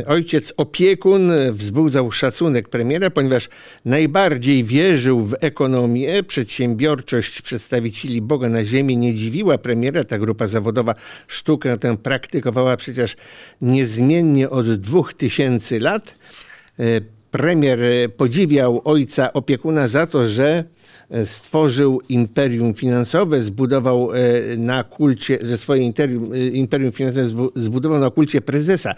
Y, ojciec opiekun wzbudzał szacunek premiera, ponieważ najbardziej wierzył w ekonomię. Przedsiębiorczość przedstawicieli Boga na ziemi nie dziwiła premiera. Ta grupa zawodowa sztukę tę praktykowała przecież niezmiennie od dwóch tysięcy lat. Y, premier podziwiał ojca opiekuna za to, że E, stworzył imperium finansowe, zbudował e, na kulcie, ze swoje imperium, e, imperium finansowe zbudował na kulcie prezesa.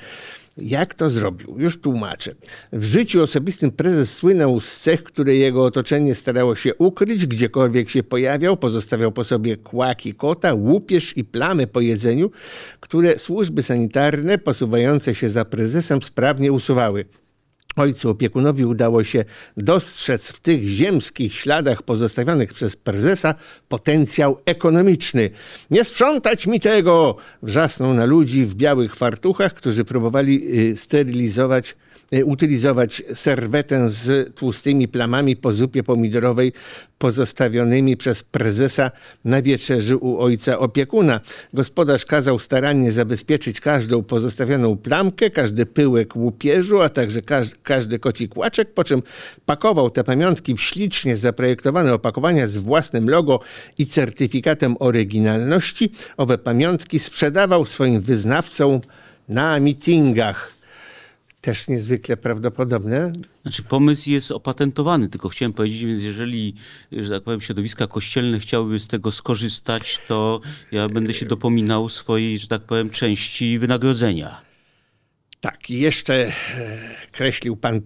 Jak to zrobił? Już tłumaczę. W życiu osobistym prezes słynął z cech, które jego otoczenie starało się ukryć. Gdziekolwiek się pojawiał, pozostawiał po sobie kłaki kota, łupież i plamy po jedzeniu, które służby sanitarne posuwające się za prezesem sprawnie usuwały. Ojcu opiekunowi udało się dostrzec w tych ziemskich śladach pozostawionych przez prezesa potencjał ekonomiczny. Nie sprzątać mi tego! wrzasnął na ludzi w białych fartuchach, którzy próbowali y, sterylizować Y, utylizować serwetę z tłustymi plamami po zupie pomidorowej pozostawionymi przez prezesa na wieczerzy u ojca opiekuna. Gospodarz kazał starannie zabezpieczyć każdą pozostawioną plamkę, każdy pyłek łupieżu, a także każ- każdy kocik łaczek, po czym pakował te pamiątki w ślicznie zaprojektowane opakowania z własnym logo i certyfikatem oryginalności. Owe pamiątki sprzedawał swoim wyznawcom na mitingach też niezwykle prawdopodobne. Znaczy pomysł jest opatentowany, tylko chciałem powiedzieć, więc jeżeli, że tak powiem, środowiska kościelne chciałyby z tego skorzystać, to ja będę się dopominał swojej, że tak powiem, części wynagrodzenia. Tak, i jeszcze e, kreślił pan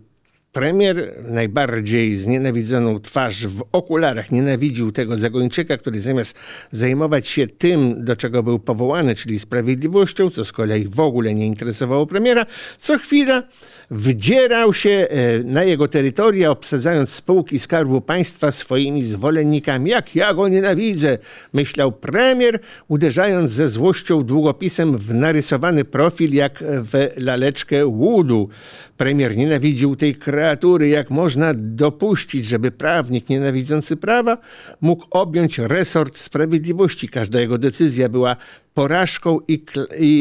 Premier najbardziej znienawidzoną twarz w okularach nienawidził tego zagończyka, który zamiast zajmować się tym, do czego był powołany, czyli sprawiedliwością, co z kolei w ogóle nie interesowało premiera, co chwila Wdzierał się e, na jego terytoria, obsadzając spółki Skarbu Państwa swoimi zwolennikami. Jak ja go nienawidzę, myślał premier, uderzając ze złością długopisem w narysowany profil jak w laleczkę łudu. Premier nienawidził tej kreatury. Jak można dopuścić, żeby prawnik nienawidzący prawa mógł objąć resort sprawiedliwości? Każda jego decyzja była porażką i, i,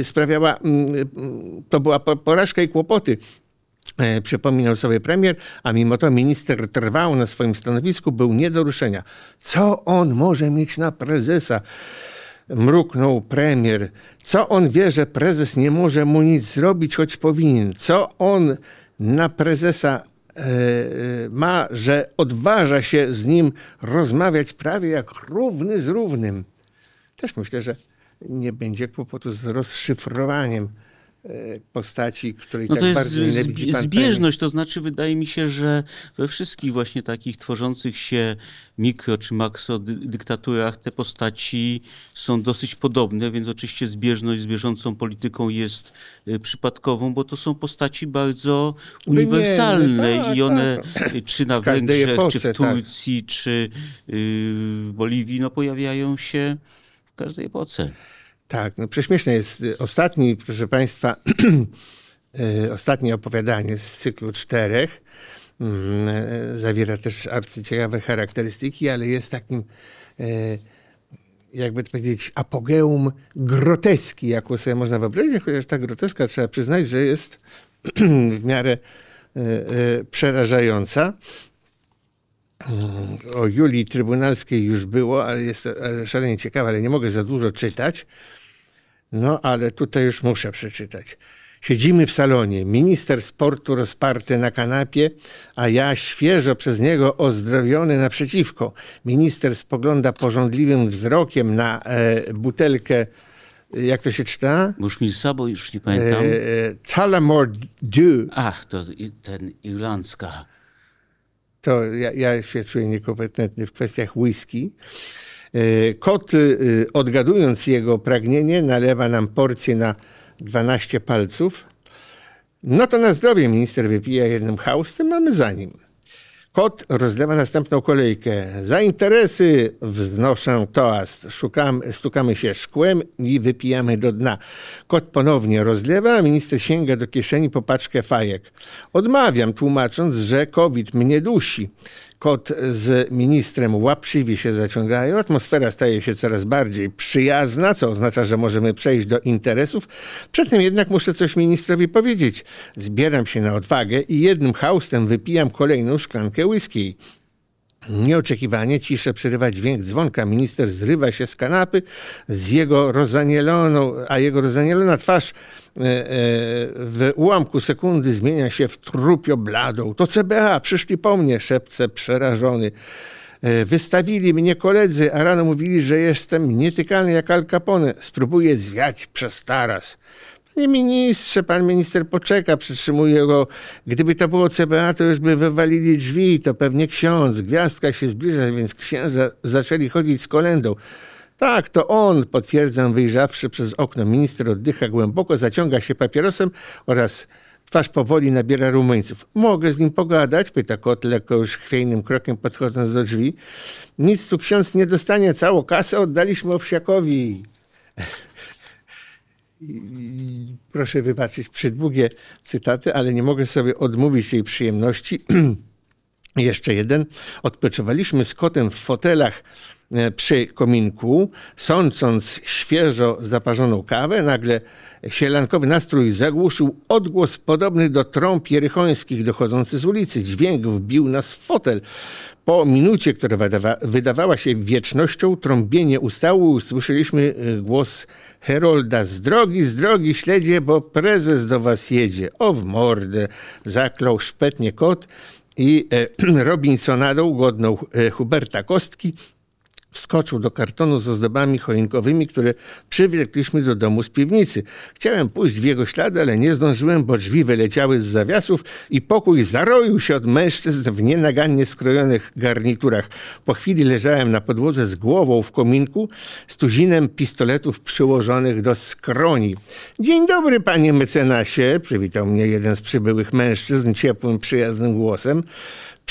i sprawiała, mm, mm, to była porażka i kłopoty e, przypominał sobie premier, a mimo to minister trwał na swoim stanowisku, był nie do ruszenia. Co on może mieć na prezesa? Mruknął premier. Co on wie, że prezes nie może mu nic zrobić, choć powinien? Co on na prezesa yy, ma, że odważa się z nim rozmawiać prawie jak równy z równym? Też myślę, że nie będzie kłopotu z rozszyfrowaniem e, postaci, której no tak jest bardzo nie widzi pan Zbieżność, to znaczy wydaje mi się, że we wszystkich właśnie takich tworzących się mikro czy makro dyktaturach te postaci są dosyć podobne, więc oczywiście zbieżność z bieżącą polityką jest e, przypadkową, bo to są postaci bardzo no no uniwersalne tak, i one tak. czy na Węgrzech, czy w tak. Turcji, czy y, w Boliwii, no pojawiają się każdej epoce. Tak, no prześmieszne jest y, ostatni, proszę Państwa, y, ostatnie opowiadanie z cyklu czterech. Mm, y, zawiera też arcyciekawe charakterystyki, ale jest takim jakby to powiedzieć, apogeum groteski, jaką sobie można wyobrazić, chociaż ta groteska trzeba przyznać, że jest w miarę przerażająca. Mm, o Julii Trybunalskiej już było, ale jest szalenie ciekawe, ale nie mogę za dużo czytać. No, ale tutaj już muszę przeczytać. Siedzimy w salonie, minister sportu rozparty na kanapie, a ja świeżo przez niego ozdrowiony naprzeciwko. Minister spogląda pożądliwym wzrokiem na e, butelkę, e, jak to się czyta? Już mi z sobą, już nie pamiętam. E, e Talamore Dew. Ach, to ten irlandzka to ja, ja się czuję niekompetentny w kwestiach whisky. E, kot, e, odgadując jego pragnienie, nalewa nam porcję na 12 palców. No to na zdrowie minister wypija jednym haustem, mamy za nim. Kot rozlewa następną kolejkę. Za interesy wznoszę toast. Szukam, stukamy się szkłem i wypijamy do dna. Kot ponownie rozlewa, a minister sięga do kieszeni po paczkę fajek. Odmawiam, tłumacząc, że COVID mnie dusi. Kot z ministrem łapsiwi się zaciągają, atmosfera staje się coraz bardziej przyjazna, co oznacza, że możemy przejść do interesów. Przed tym jednak muszę coś ministrowi powiedzieć. Zbieram się na odwagę i jednym haustem wypijam kolejną szklankę whisky. Nieoczekiwanie ciszę przerywa dźwięk dzwonka. Minister zrywa się z kanapy, z jego rozanieloną, a jego rozanielona twarz e, e, w ułamku sekundy zmienia się w trupio bladą. To CBA, przyszli po mnie, szepce przerażony. E, wystawili mnie koledzy, a rano mówili, że jestem nietykalny jak Al Capone. Spróbuję zwiać przez taras. Panie ministrze, pan minister poczeka, przytrzymuje go. Gdyby to było CBA, to już by wywalili drzwi, to pewnie ksiądz. Gwiazdka się zbliża, więc księża zaczęli chodzić z kolędą. Tak, to on, potwierdzam, wyjrzawszy przez okno. Minister oddycha głęboko, zaciąga się papierosem oraz Twarz powoli nabiera rumuńców. Mogę z nim pogadać? pyta kot lekko już chwiejnym krokiem podchodząc do drzwi. Nic tu ksiądz nie dostanie, całą kasę oddaliśmy owsiakowi proszę wybaczyć przydługie cytaty, ale nie mogę sobie odmówić tej przyjemności. Jeszcze jeden. Odpoczywaliśmy z kotem w fotelach e, przy kominku, sącąc świeżo zaparzoną kawę, nagle sielankowy nastrój zagłuszył odgłos podobny do trąb jerychońskich dochodzący z ulicy. Dźwięk wbił nas w fotel. Po minucie, która wydawa wydawała się wiecznością, trąbienie ustało, usłyszeliśmy e, głos Herolda z drogi, z drogi śledzie, bo prezes do was jedzie. O w mordę, zaklął szpetnie kot i e, Robinsonadą godną e, Huberta Kostki wskoczył do kartonu z ozdobami choinkowymi, które przywlekliśmy do domu z piwnicy. Chciałem pójść w jego ślady, ale nie zdążyłem, bo drzwi wyleciały z zawiasów i pokój zaroił się od mężczyzn w nienagannie skrojonych garniturach. Po chwili leżałem na podłodze z głową w kominku, z tuzinem pistoletów przyłożonych do skroni. Dzień dobry, panie mecenasie, przywitał mnie jeden z przybyłych mężczyzn ciepłym, przyjaznym głosem.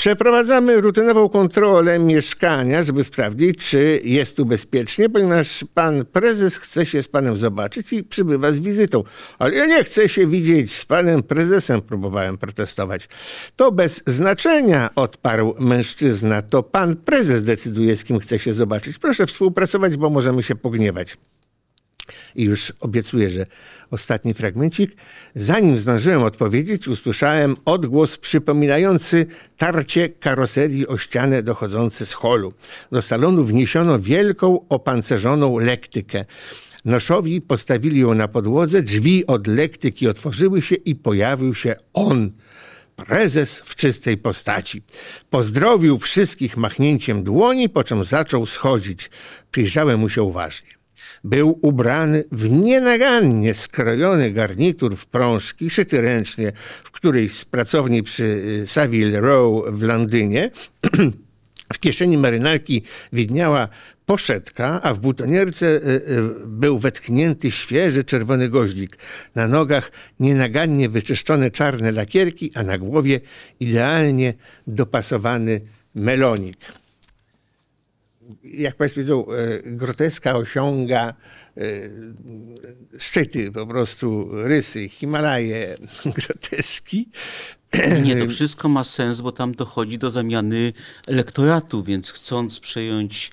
Przeprowadzamy rutynową kontrolę mieszkania, żeby sprawdzić, czy jest tu bezpiecznie, ponieważ pan prezes chce się z panem zobaczyć i przybywa z wizytą. Ale ja nie chcę się widzieć z panem prezesem, próbowałem protestować. To bez znaczenia, odparł mężczyzna. To pan prezes decyduje, z kim chce się zobaczyć. Proszę współpracować, bo możemy się pogniewać. I już obiecuję, że ostatni fragmencik. Zanim zdążyłem odpowiedzieć, usłyszałem odgłos przypominający tarcie karoserii o ścianę dochodzący z holu. Do salonu wniesiono wielką opancerzoną lektykę. Noszowi postawili ją na podłodze, drzwi od lektyki otworzyły się i pojawił się on prezes w czystej postaci. Pozdrowił wszystkich machnięciem dłoni, po czym zaczął schodzić. Przyjrzałem mu się uważnie. Był ubrany w nienagannie skrojony garnitur w prążki, szyty ręcznie w którejś z pracowni przy y, Savile Row w Londynie. W kieszeni marynarki widniała poszetka, a w butonierce y, y, był wetknięty świeży czerwony goździk. Na nogach nienagannie wyczyszczone czarne lakierki, a na głowie idealnie dopasowany melonik jak Państwo wiedzą, e, groteska osiąga e, szczyty, po prostu rysy, Himalaje, groteski. Nie, to wszystko ma sens, bo tam dochodzi do zamiany elektoratu, więc chcąc przejąć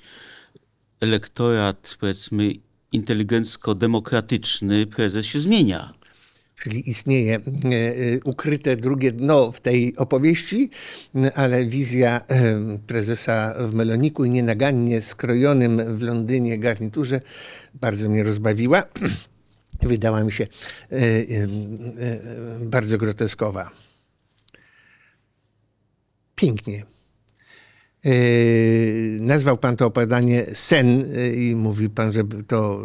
elektorat, powiedzmy, inteligencko-demokratyczny, prezes się zmienia czyli istnieje e, e, ukryte drugie dno w tej opowieści, ale wizja e, prezesa w Meloniku i nienagannie skrojonym w Londynie garniturze bardzo mnie rozbawiła. Wydała mi się bardzo groteskowa. Pięknie. Yy, nazwał pan to opadanie sen yy, i mówi pan, że to,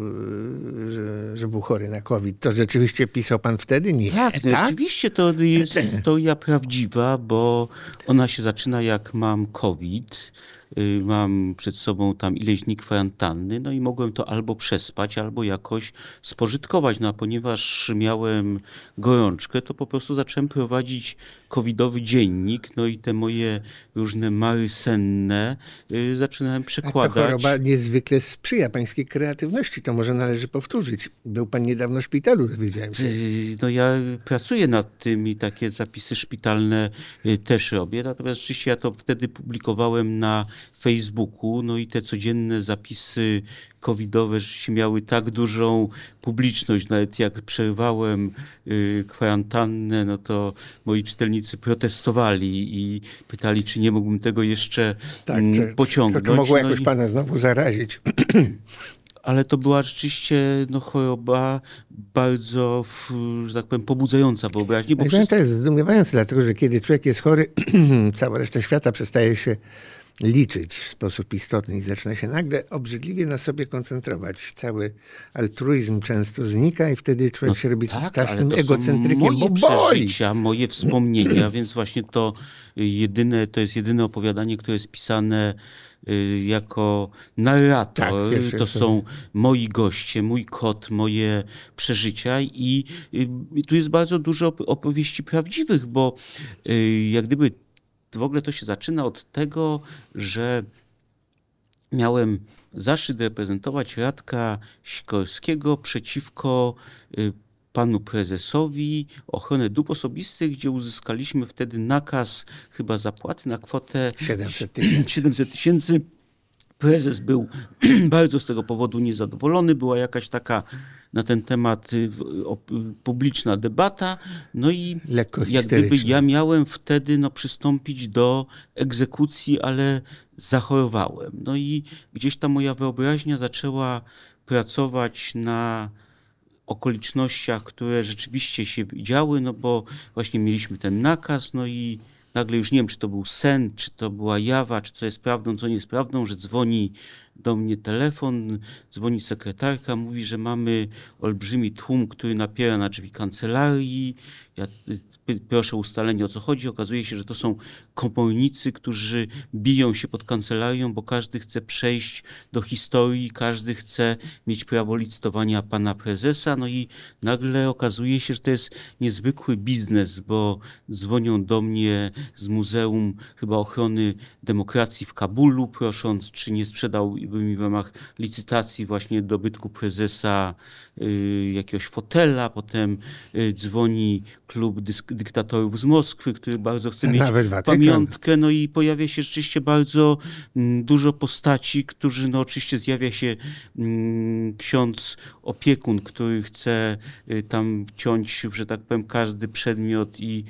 yy, że, że, był chory na COVID. To rzeczywiście pisał pan wtedy? Nie. Tak, e, tak? oczywiście to jest e, e. historia prawdziwa, bo ona się zaczyna jak mam COVID. Y, mam przed sobą tam ileś dni kwarantanny, no i mogłem to albo przespać, albo jakoś spożytkować. No a ponieważ miałem gorączkę, to po prostu zacząłem prowadzić covidowy dziennik, no i te moje różne mary senne y, zaczynałem przekładać. A ta choroba niezwykle sprzyja pańskiej kreatywności, to może należy powtórzyć. Był pan niedawno w szpitalu, dowiedziałem się. Y, no ja pracuję nad tym i takie zapisy szpitalne też robię, natomiast rzeczywiście ja to wtedy publikowałem na Facebooku. No i te codzienne zapisy covidowe rzeczywiście miały tak dużą publiczność, nawet jak przerwałem y, kwarantannę, no to moi czytelnicy protestowali i pytali, czy nie mógłbym tego jeszcze tak, mm, czy, pociągnąć. Czy, czy mogło no jakoś i... pana znowu zarazić? ale to była rzeczywiście no, choroba bardzo, że tak powiem, pobudzająca wyobraźnię. Bo wszystko... To jest zdumiewające, dlatego że kiedy człowiek jest chory, cała reszta świata przestaje się liczyć w sposób istotny i zaczyna się nagle obrzydliwie na sobie koncentrować. Cały altruizm często znika i wtedy człowiek no się robi tak, strasznym egocentrykiem, moje bo boli. moje wspomnienia, więc właśnie to jedyne, to jest jedyne opowiadanie, które jest pisane y, jako narrator. Tak, to są moi goście, mój kot, moje przeżycia i y, tu jest bardzo dużo opowieści prawdziwych, bo y, jak gdyby w ogóle to się zaczyna od tego, że miałem zaszczyt reprezentować Radka Sikorskiego przeciwko y, panu prezesowi ochronę dóbr osobistych, gdzie uzyskaliśmy wtedy nakaz chyba zapłaty na kwotę 700 tysięcy. Prezes był bardzo z tego powodu niezadowolony, była jakaś taka na ten temat y, publiczna debata. No i Lekko jak gdyby ja miałem wtedy no, przystąpić do egzekucji, ale zachorowałem. No i gdzieś ta moja wyobraźnia zaczęła pracować na okolicznościach, które rzeczywiście się działy, no bo właśnie mieliśmy ten nakaz, no i nagle już nie wiem, czy to był sen, czy to była jawa, czy co jest prawdą, co nie jest prawdą, że dzwoni do mnie telefon, dzwoni sekretarka, mówi, że mamy olbrzymi tłum, który napiera na drzwi kancelarii. Ja y, proszę ustalenie o co chodzi. Okazuje się, że to są komornicy, którzy biją się pod kancelarią, bo każdy chce przejść do historii, każdy chce mieć prawo licytowania pana prezesa. No i nagle okazuje się, że to jest niezwykły biznes, bo dzwonią do mnie z Muzeum chyba Ochrony Demokracji w Kabulu, prosząc, czy nie sprzedał byłymi w ramach licytacji właśnie dobytku prezesa y, jakiegoś fotela, potem y, dzwoni klub dyktatorów z Moskwy, który bardzo chce mieć pamiątkę, no i pojawia się rzeczywiście bardzo mm, dużo postaci, którzy no oczywiście zjawia się mm, ksiądz opiekun, który chce y, tam ciąć, że tak powiem, każdy przedmiot i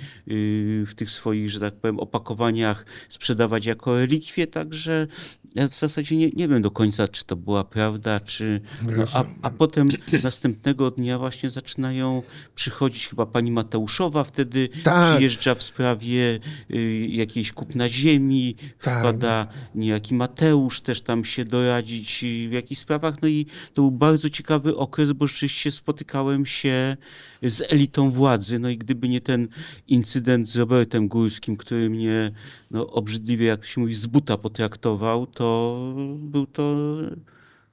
w tych swoich, że tak powiem, opakowaniach sprzedawać jako relikwie, także ja w zasadzie nie, nie wiem do końca, czy to była prawda, czy. No, a, a potem następnego dnia właśnie zaczynają przychodzić chyba pani Mateuszowa wtedy tak. przyjeżdża w sprawie y, jakiejś kupna ziemi, tak. wpada niejaki Mateusz też tam się doradzić y, w jakichś sprawach. No i to był bardzo ciekawy okres, bo rzeczywiście spotykałem się z elitą władzy. No i gdyby nie ten incydent z Robertem Górskim, który mnie no, obrzydliwie, jak się mówi, z buta potraktował, to to, był to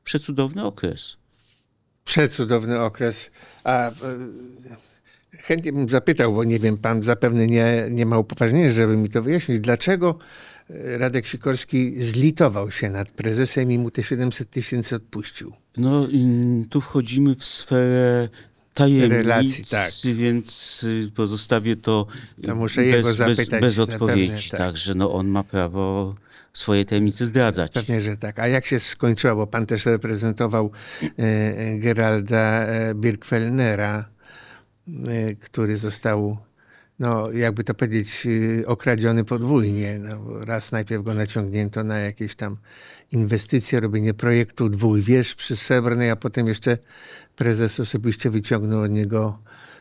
przecudowny okres. Przecudowny okres. A e, chętnie bym zapytał, bo nie wiem, pan zapewne nie, nie ma upoważnienia, żeby mi to wyjaśnić, dlaczego e, Radek Sikorski zlitował się nad prezesem i mu te 700 tysięcy odpuścił. No, tu wchodzimy w sferę tajemnic, Relacji, tak. więc y, pozostawię to, to muszę bez, jego zapytać bez, bez odpowiedzi. tak. Także no, on ma prawo swoje tajemnice zdradzać. Pewnie, że tak. A jak się skończyło, bo pan też reprezentował e, Geralda e, Birkfellnera, e, który został no, jakby to powiedzieć, e, okradziony podwójnie. No, raz najpierw go naciągnięto na jakieś tam inwestycje, robienie projektu dwóch wież przy Srebrnej, a potem jeszcze prezes osobiście wyciągnął od niego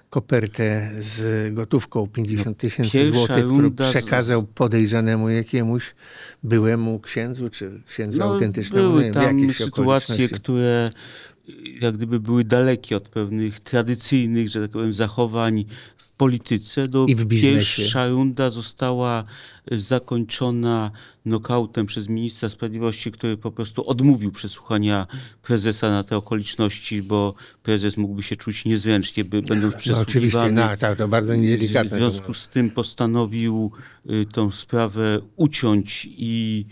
kopertę z gotówką 50 no, tysięcy no, złotych, którą przekazał podejrzanemu jakiemuś byłemu księdzu, czy księdzu no, autentycznemu. Były nie, tam sytuacje, które jak gdyby były dalekie od pewnych tradycyjnych, że tak powiem, zachowań polityce. No I w biznesie. Pierwsza runda została e, zakończona nokautem przez ministra sprawiedliwości, który po prostu odmówił przesłuchania prezesa na te okoliczności, bo prezes mógłby się czuć niezręcznie, by, będąc no, przesłuchiwany. No, oczywiście, no, tak, to bardzo niedelikatne. W związku z tym postanowił e, tą sprawę uciąć i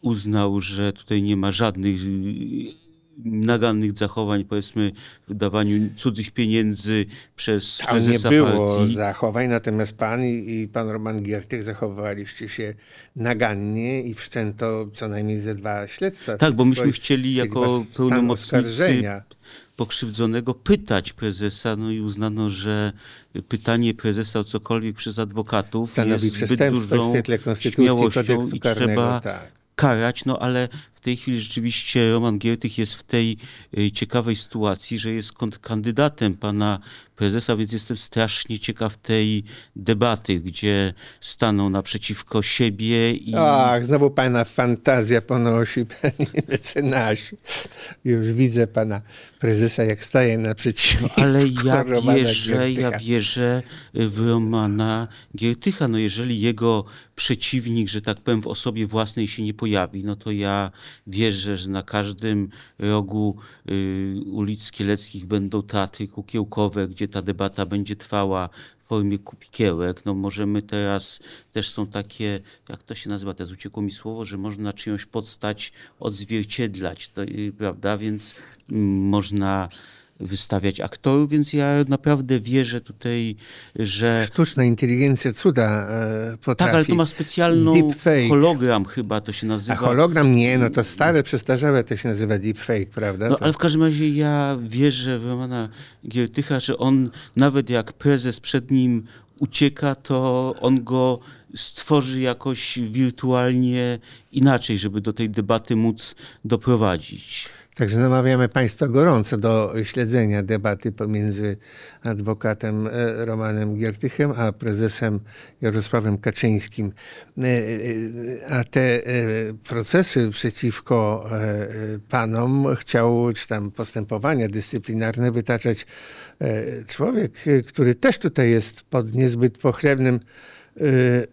uznał, że tutaj nie ma żadnych e, nagannych zachowań, powiedzmy w dawaniu cudzych pieniędzy przez Tam prezesa nie było partii. zachowań, natomiast pan i, i pan Roman Giertych zachowywaliście się nagannie i wszczęto co najmniej ze dwa śledztwa. Tak, bo myśmy chcieli jako pełnomocnicy pokrzywdzonego pytać prezesa, no i uznano, że pytanie prezesa o cokolwiek przez adwokatów Stanowi jest zbyt dużą śmiałością i trzeba tak. karać, no ale w tej chwili rzeczywiście Roman Giertych jest w tej y, ciekawej sytuacji, że jest kandydatem pana prezesa, więc jestem strasznie ciekaw tej debaty, gdzie staną naprzeciwko siebie i... Ach, znowu pana fantazja ponosi, panie mecenasie. Już widzę pana prezesa, jak staje naprzeciwko no, Ale ja wierzę, Giertycha. ja wierzę w Romana Giertycha. No jeżeli jego przeciwnik, że tak powiem, w osobie własnej się nie pojawi, no to ja Wierzę, że na każdym rogu y, ulic Kieleckich będą teatry kukiełkowe, gdzie ta debata będzie trwała w formie kupikiełek. No możemy teraz, też są takie, jak to się nazywa, teraz uciekło mi słowo, że można czyjąś podstać odzwierciedlać, to, y, prawda? Więc mm, można wystawiać aktorów, więc ja naprawdę wierzę tutaj, że... Sztuczna inteligencja cuda e, potrafi. Tak, ale to ma specjalną deepfake. hologram chyba to się nazywa. A hologram? Nie, no to stare, przestarzałe to się nazywa deepfake, prawda? No, to... ale w każdym razie ja wierzę w Romana Giertycha, że on nawet jak prezes przed nim ucieka, to on go stworzy jakoś wirtualnie inaczej, żeby do tej debaty móc doprowadzić. Także namawiamy Państwa gorąco do śledzenia debaty pomiędzy adwokatem e, Romanem Giertychem a prezesem Jarosławem Kaczyńskim. E, e, a te procesy przeciwko panom chciał, czy tam postępowania dyscyplinarne wytaczać człowiek, który też tutaj jest pod niezbyt pochlebnym Y,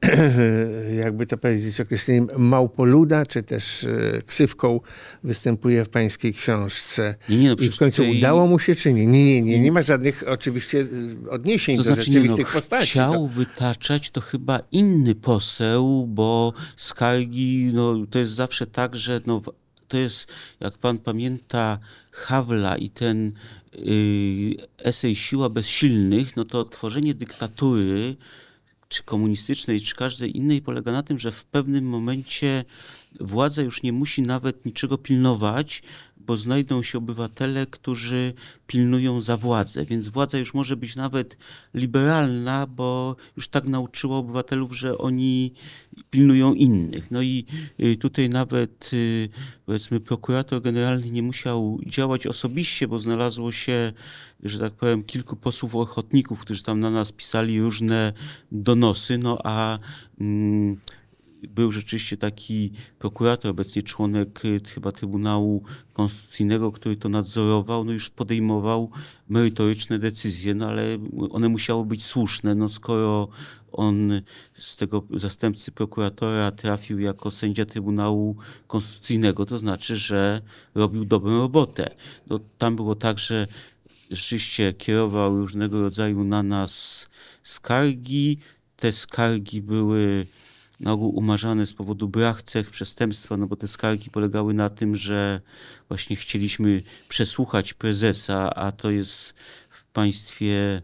jakby to powiedzieć określeniem małpoluda, czy też y, ksywką występuje w pańskiej książce. Nie, nie, no, I w końcu tutaj... udało mu się, czy nie? Nie, nie, nie, nie ma żadnych oczywiście y, odniesień to do znaczy, rzeczywistych nie, no, postaci. Chciał to... No. wytaczać to chyba inny poseł, bo skargi, no, to jest zawsze tak, że no, to jest, jak pan pamięta, Hawla i ten yy, esej Siła bezsilnych, no to tworzenie dyktatury czy komunistycznej, czy każdej innej polega na tym, że w pewnym momencie władza już nie musi nawet niczego pilnować, bo znajdą się obywatele, którzy pilnują za władzę, więc władza już może być nawet liberalna, bo już tak nauczyło obywatelów, że oni pilnują innych. No i y, tutaj nawet y, powiedzmy prokurator generalny nie musiał działać osobiście, bo znalazło się, że tak powiem, kilku posłów ochotników, którzy tam na nas pisali różne donosy, no a mm, był rzeczywiście taki prokurator, obecnie członek y, chyba Trybunału Konstytucyjnego, który to nadzorował, no już podejmował merytoryczne decyzje, no ale one musiały być słuszne, no skoro on z tego zastępcy prokuratora trafił jako sędzia Trybunału Konstytucyjnego, to znaczy, że robił dobrą robotę. No, tam było tak, że rzeczywiście kierował różnego rodzaju na nas skargi, te skargi były na ogół umarzane z powodu brak cech przestępstwa, no bo te skargi polegały na tym, że właśnie chcieliśmy przesłuchać prezesa, a to jest w państwie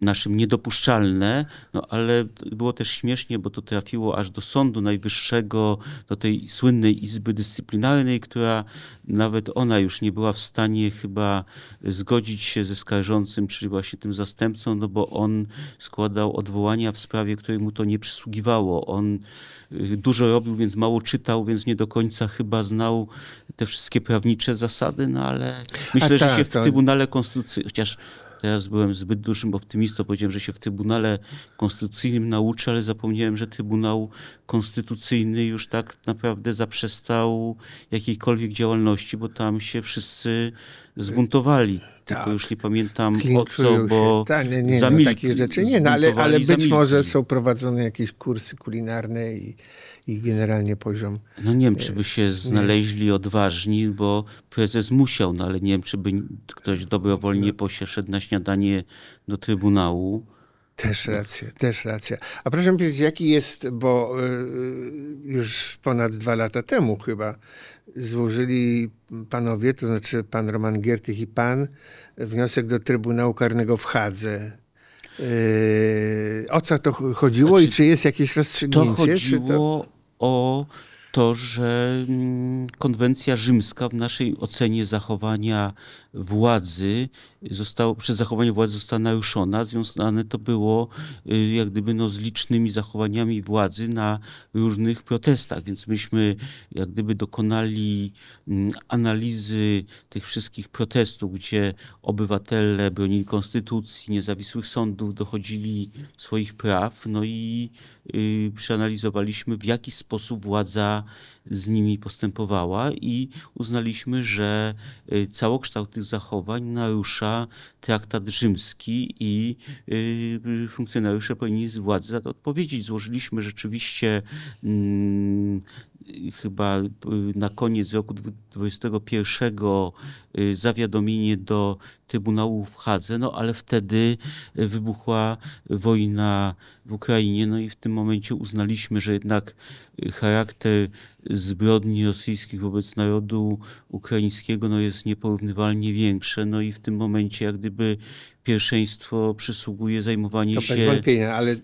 naszym niedopuszczalne, no ale było też śmiesznie, bo to trafiło aż do Sądu Najwyższego, do tej słynnej Izby Dyscyplinarnej, która nawet ona już nie była w stanie chyba zgodzić się ze skarżącym, czyli właśnie tym zastępcą, no bo on składał odwołania w sprawie, której mu to nie przysługiwało. On y, dużo robił, więc mało czytał, więc nie do końca chyba znał te wszystkie prawnicze zasady, no ale myślę, że tak, się w Trybunale Konstytucyjnym, chociaż Teraz byłem zbyt dużym optymistą, powiedziałem, że się w Trybunale Konstytucyjnym nauczę, ale zapomniałem, że Trybunał Konstytucyjny już tak naprawdę zaprzestał jakiejkolwiek działalności, bo tam się wszyscy zbuntowali. Tak. już nie pamiętam Klinczują o co, bo Ta, nie, nie, zamilkli, no, takich rzeczy nie, no, ale, ale być może są prowadzone jakieś kursy kulinarne i i generalnie poziom. No nie wiem, czy e, by się znaleźli nie. odważni, bo prezes musiał, no ale nie wiem, czy by ktoś dobrowolnie poszedł na śniadanie do Trybunału. Też racja, też racja. A proszę mi powiedzieć, jaki jest, bo e, już ponad dwa lata temu chyba złożyli panowie, to znaczy pan Roman Giertych i pan, wniosek do Trybunału Karnego w Hadze. E, o co to chodziło znaczy, i czy jest jakieś rozstrzygnięcie? To chodziło o to, że mm, konwencja rzymska w naszej ocenie zachowania władzy przez zachowanie władzy została naruszona. Związane to było y, jak gdyby no, z licznymi zachowaniami władzy na różnych protestach, więc myśmy jak gdyby dokonali mm, analizy tych wszystkich protestów, gdzie obywatele bronili konstytucji, niezawisłych sądów, dochodzili swoich praw, no i yy, przeanalizowaliśmy w jaki sposób władza z nimi postępowała i uznaliśmy, że y, całokształt tych zachowań narusza traktat rzymski i y, funkcjonariusze powinni z władzy za to odpowiedzieć. Złożyliśmy rzeczywiście mm, chyba y, na koniec roku 2021 y, zawiadomienie do Trybunału w Hadze, no ale wtedy wybuchła wojna w Ukrainie. No i w tym momencie uznaliśmy, że jednak y, charakter zbrodni rosyjskich wobec narodu ukraińskiego no jest nieporównywalnie większe. No i w tym momencie jak gdyby pierwszeństwo przysługuje zajmowanie to się... To bez wątpienia, ale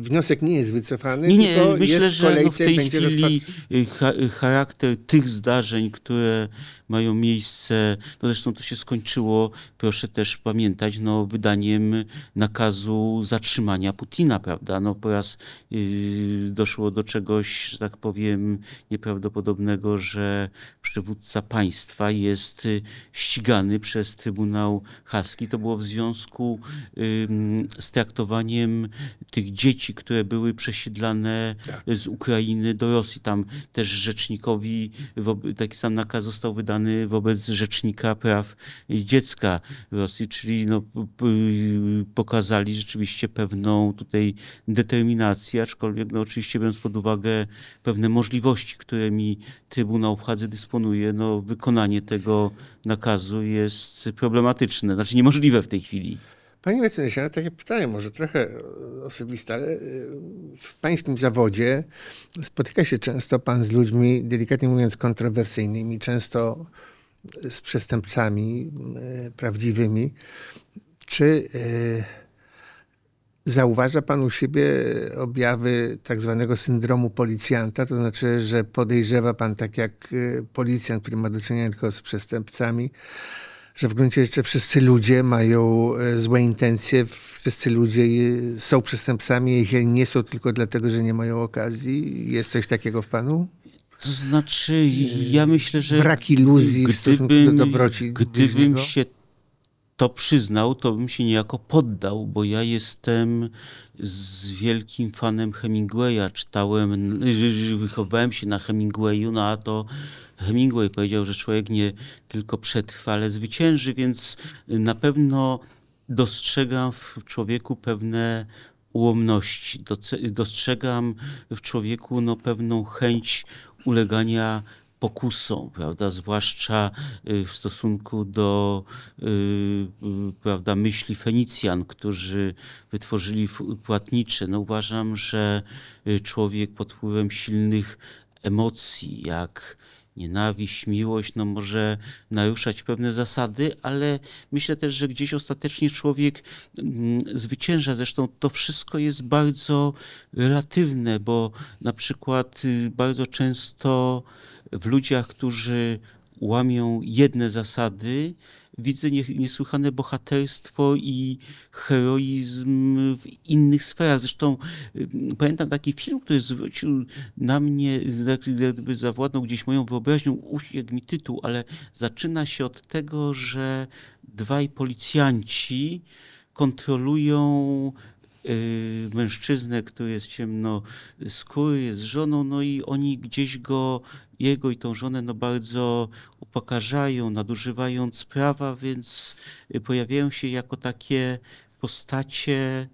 wniosek nie jest wycofany. Nie, nie, myślę, że no w tej chwili y, y, charakter tych zdarzeń, które mają miejsce, no zresztą to się skończyło, proszę też pamiętać, no wydaniem nakazu zatrzymania Putina, prawda? prawda? No po raz y, doszło do czegoś, że tak powiem, nieprawdopodobnego, że przywódca państwa jest y, ścigany przez Trybunał Haski. To było w związku z traktowaniem tych dzieci, które były przesiedlane tak. z Ukrainy do Rosji. Tam też rzecznikowi taki sam nakaz został wydany wobec rzecznika praw dziecka Rosji, czyli no, pokazali rzeczywiście pewną tutaj determinacji, aczkolwiek no, oczywiście biorąc pod uwagę pewne możliwości, którymi Trybunał w Hadze dysponuje, no, wykonanie tego nakazu jest problematyczne, znaczy niemożliwe w tej chwili. Panie mecenasie, ja takie pytanie może trochę e, osobiste, ale e, w pańskim zawodzie spotyka się często pan z ludźmi, delikatnie mówiąc, kontrowersyjnymi, często z przestępcami e, prawdziwymi. Czy... Yy, Zauważa pan u siebie objawy tak zwanego syndromu policjanta, to znaczy, że podejrzewa pan tak jak y, policjant, który ma do czynienia tylko z przestępcami, że w gruncie rzeczy wszyscy ludzie mają y, złe intencje, wszyscy ludzie y, są przestępcami, ich nie są tylko dlatego, że nie mają okazji. Jest coś takiego w panu? To znaczy, ja myślę, że. Brak iluzji gdybym, w stosunku do dobroci. Gdybym bliźniego? się to przyznał, to bym się niejako poddał, bo ja jestem z wielkim fanem Hemingwaya. Czytałem, wychowałem się na Hemingwayu, no a to Hemingway powiedział, że człowiek nie tylko przetrwa, ale zwycięży, więc na pewno dostrzegam w człowieku pewne ułomności. Dostrzegam w człowieku no, pewną chęć ulegania pokusą, prawda? zwłaszcza y, w stosunku do y, y, prawda, myśli Fenicjan, którzy wytworzyli płatnicze. No uważam, że człowiek pod wpływem silnych emocji, jak nienawiść, miłość, no może naruszać pewne zasady, ale myślę też, że gdzieś ostatecznie człowiek mm, zwycięża. Zresztą to wszystko jest bardzo relatywne, bo na przykład bardzo często w ludziach, którzy łamią jedne zasady, widzę niesłychane bohaterstwo i heroizm w innych sferach. Zresztą y, pamiętam taki film, który zwrócił na mnie, jakby zawładnął gdzieś moją wyobraźnią, uśmiech mi tytuł, ale zaczyna się od tego, że dwaj policjanci kontrolują Y, mężczyznę, który jest ciemno, skóry, z żoną, no i oni gdzieś go, jego i tą żonę, no bardzo upokarzają, nadużywając prawa, więc y, pojawiają się jako takie postacie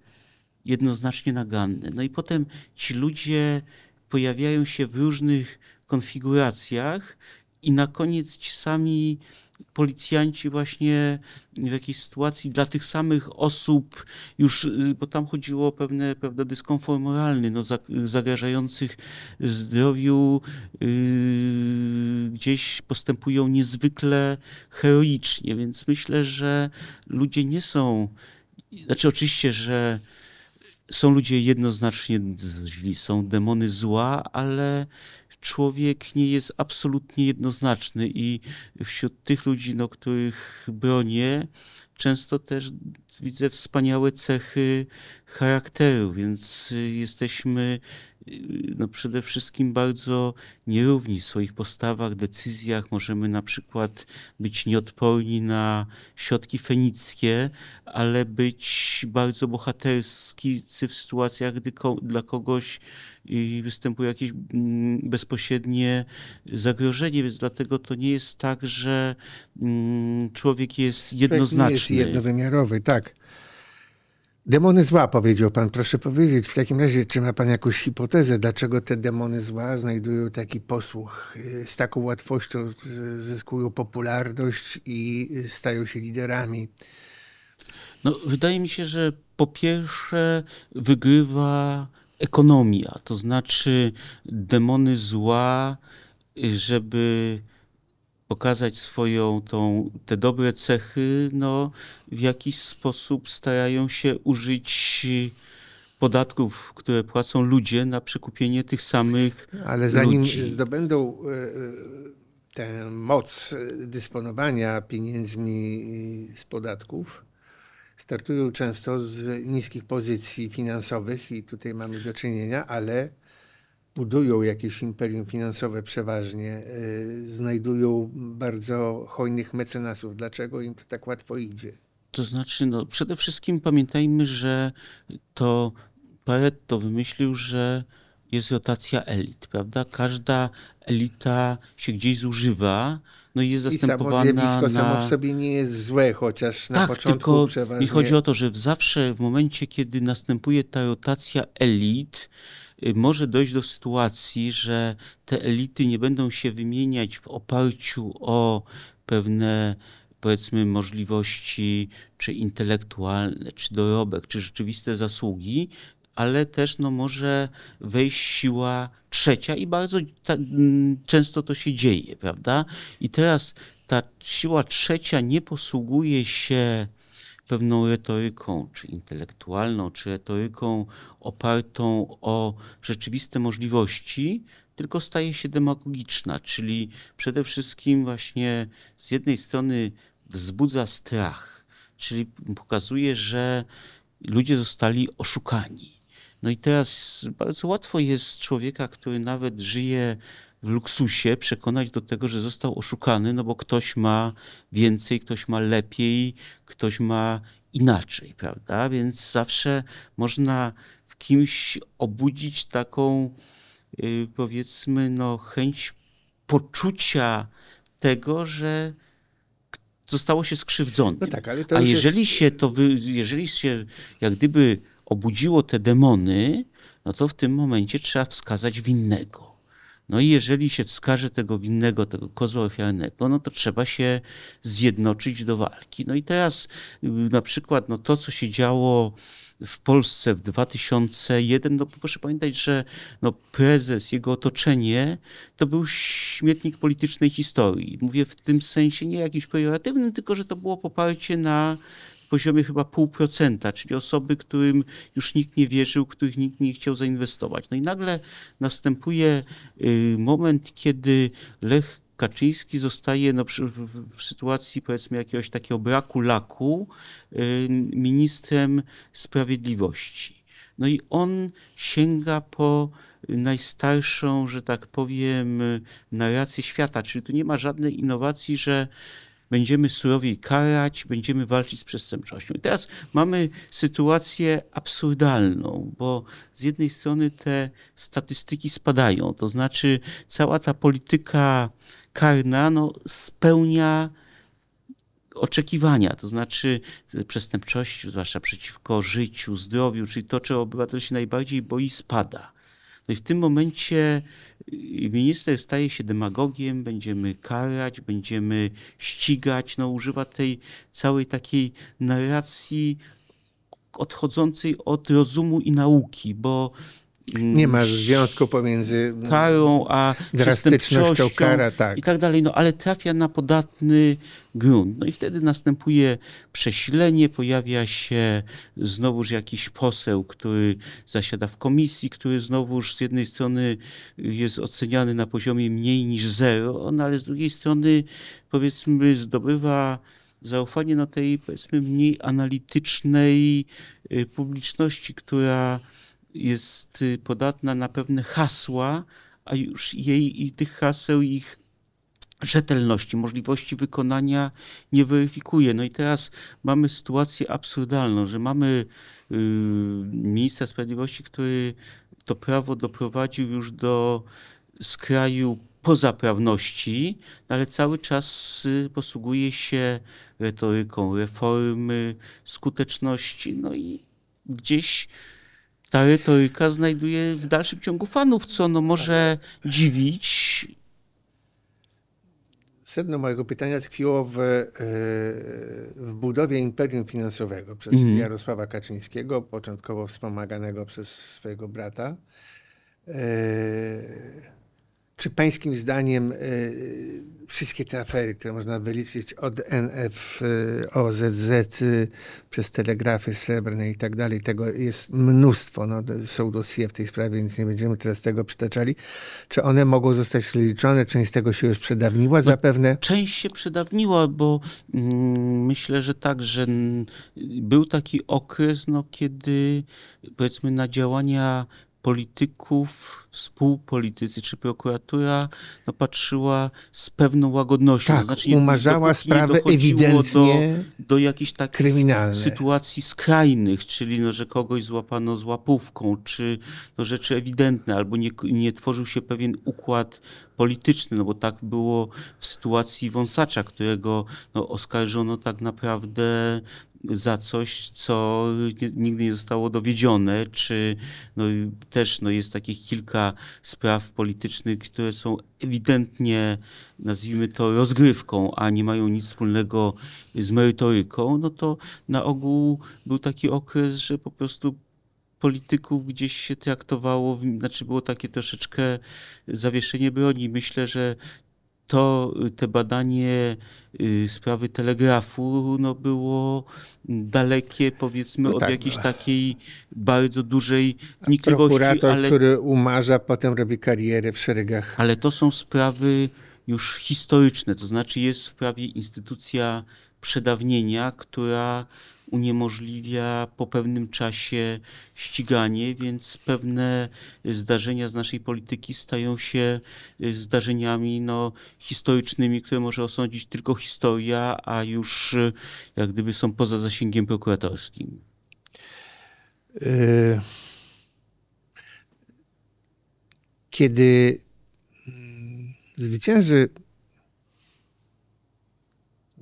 jednoznacznie naganne. No i potem ci ludzie pojawiają się w różnych konfiguracjach i na koniec ci sami policjanci właśnie w jakiejś sytuacji dla tych samych osób już, y, bo tam chodziło o pewne, dyskomfort moralny, no, zagrażających zdrowiu, yy, gdzieś postępują niezwykle heroicznie, więc myślę, że ludzie nie są, znaczy oczywiście, że są ludzie jednoznacznie źli, są demony zła, ale człowiek nie jest absolutnie jednoznaczny i wśród tych ludzi, no, których bronię, często też widzę wspaniałe cechy charakteru, więc jesteśmy Y, no przede wszystkim bardzo nierówni w swoich postawach, decyzjach. Możemy na przykład być nieodporni na środki fenickie, ale być bardzo bohaterski w sytuacjach, gdy ko dla kogoś y, występuje jakieś mm, bezpośrednie zagrożenie, więc dlatego to nie jest tak, że mm, człowiek jest jednoznaczny. Człowiek nie jest jednowymiarowy, tak. Demony zła, powiedział pan. Proszę powiedzieć, w takim razie, czy ma pan jakąś hipotezę, dlaczego te demony zła znajdują taki posłuch, y, z taką łatwością zyskują popularność i stają się liderami? No, wydaje mi się, że po pierwsze wygrywa ekonomia, to znaczy demony zła, y, żeby pokazać swoją tą, te dobre cechy, no w jakiś sposób starają się użyć podatków, które płacą ludzie na przekupienie tych samych. Ale zanim ludzi. zdobędą e, e, tę moc e, dysponowania pieniędzmi z podatków, startują często z niskich pozycji finansowych i tutaj mamy do czynienia, ale budują jakieś imperium finansowe przeważnie, e, znajdują bardzo hojnych mecenasów. Dlaczego im to tak łatwo idzie? To znaczy, no, przede wszystkim pamiętajmy, że to Pareto wymyślił, że jest rotacja elit, prawda? Każda elita się gdzieś zużywa, no i jest zastępowana I samo na... samo w sobie nie jest złe, chociaż na tak, początku tylko przeważnie... mi chodzi o to, że zawsze w momencie, kiedy następuje ta rotacja elit, Y, może dojść do sytuacji, że te elity nie będą się wymieniać w oparciu o pewne powiedzmy możliwości czy intelektualne, czy dorobek, czy rzeczywiste zasługi, ale też no, może wejść siła trzecia i bardzo ta, mm, często to się dzieje, prawda? I teraz ta siła trzecia nie posługuje się pewną retoryką, czy intelektualną, czy retoryką opartą o rzeczywiste możliwości, tylko staje się demagogiczna, czyli przede wszystkim właśnie z jednej strony wzbudza strach, czyli pokazuje, że ludzie zostali oszukani. No i teraz bardzo łatwo jest człowieka, który nawet żyje w luksusie przekonać do tego, że został oszukany, no bo ktoś ma więcej, ktoś ma lepiej, ktoś ma inaczej, prawda? Więc zawsze można w kimś obudzić taką, yy, powiedzmy, no, chęć poczucia tego, że zostało się skrzywdzone. No tak, A jeżeli jest... się to, wy, jeżeli się jak gdyby obudziło te demony, no to w tym momencie trzeba wskazać winnego. No i jeżeli się wskaże tego winnego, tego kozła ofiarnego, no to trzeba się zjednoczyć do walki. No i teraz y, na przykład no to, co się działo w Polsce w 2001, no proszę pamiętać, że no prezes, jego otoczenie to był śmietnik politycznej historii. Mówię w tym sensie nie jakimś pejoratywnym, tylko że to było poparcie na poziomie chyba pół procenta, czyli osoby, którym już nikt nie wierzył, których nikt nie chciał zainwestować. No i nagle następuje y, moment, kiedy Lech Kaczyński zostaje no, w, sytuacji powiedzmy jakiegoś takiego braku laku y, ministrem sprawiedliwości. No i on sięga po najstarszą, że tak powiem, narrację świata, czyli tu nie ma żadnej innowacji, że będziemy surowiej karać, będziemy walczyć z przestępczością. I teraz mamy sytuację absurdalną, bo z jednej strony te statystyki spadają, to znaczy cała ta polityka karna no, spełnia oczekiwania, to znaczy przestępczość, zwłaszcza przeciwko życiu, zdrowiu, czyli to, czego obywatel się najbardziej boi, spada. No i w tym momencie y, minister staje się demagogiem, będziemy karać, będziemy ścigać, no używa tej całej takiej narracji odchodzącej od rozumu i nauki, bo nie ma związku pomiędzy karą a drastycznością kara, tak. i tak dalej, no ale trafia na podatny grunt. No i wtedy następuje przesilenie, pojawia się znowuż jakiś poseł, który zasiada w komisji, który znowuż z jednej strony jest oceniany na poziomie mniej niż zero, no ale z drugiej strony powiedzmy zdobywa zaufanie no tej powiedzmy mniej analitycznej y, publiczności, która jest y, podatna na pewne hasła, a już jej i tych haseł, ich rzetelności, możliwości wykonania nie weryfikuje. No i teraz mamy sytuację absurdalną, że mamy yy, ministra sprawiedliwości, który to prawo doprowadził już do skraju pozaprawności, no ale cały czas y, posługuje się retoryką reformy, skuteczności, no i gdzieś Stary Trójka znajduje w dalszym ciągu fanów, co no może tak. dziwić. Sedno mojego pytania tkwiło w, e, w budowie imperium finansowego przez mm. Jarosława Kaczyńskiego, początkowo wspomaganego przez swojego brata. E, czy pańskim zdaniem e, wszystkie te afery, które można wyliczyć od NF, OZZ, y, przez telegrafy srebrne i tak dalej, tego jest mnóstwo. No, są dosie w tej sprawie, więc nie będziemy teraz tego przytaczali. Czy one mogą zostać wyliczone? Część z tego się już przedawniła no, zapewne? Część się przedawniła, bo mm, myślę, że tak, że był taki okres, no, kiedy powiedzmy na działania polityków, współpolitycy czy prokuratura no, patrzyła z pewną łagodnością. Tak, znaczy, umarzała sprawę ewidentnie do, do jakichś takich sytuacji skrajnych, czyli no, że kogoś złapano z łapówką, czy no, rzeczy ewidentne, albo nie, nie tworzył się pewien układ polityczny, no bo tak było w sytuacji Wąsacza, którego no, oskarżono tak naprawdę za coś, co nigdy nie zostało dowiedzione, czy no, też no, jest takich kilka spraw politycznych, które są ewidentnie, nazwijmy to, rozgrywką, a nie mają nic wspólnego z merytoryką, no to na ogół był taki okres, że po prostu polityków gdzieś się traktowało, znaczy było takie troszeczkę zawieszenie broni. Myślę, że to y, te badanie y, sprawy telegrafu no, było dalekie powiedzmy no tak. od jakiejś no. takiej bardzo dużej wnikliwości. Prokurator, ale... który umarza, potem robi karierę w szeregach. Ale to są sprawy już historyczne, to znaczy jest w prawie instytucja przedawnienia, która uniemożliwia po pewnym czasie ściganie, więc pewne zdarzenia z naszej polityki stają się zdarzeniami no, historycznymi, które może osądzić tylko historia, a już e, jak gdyby są poza zasięgiem prokuratorskim. E, kiedy zwycięży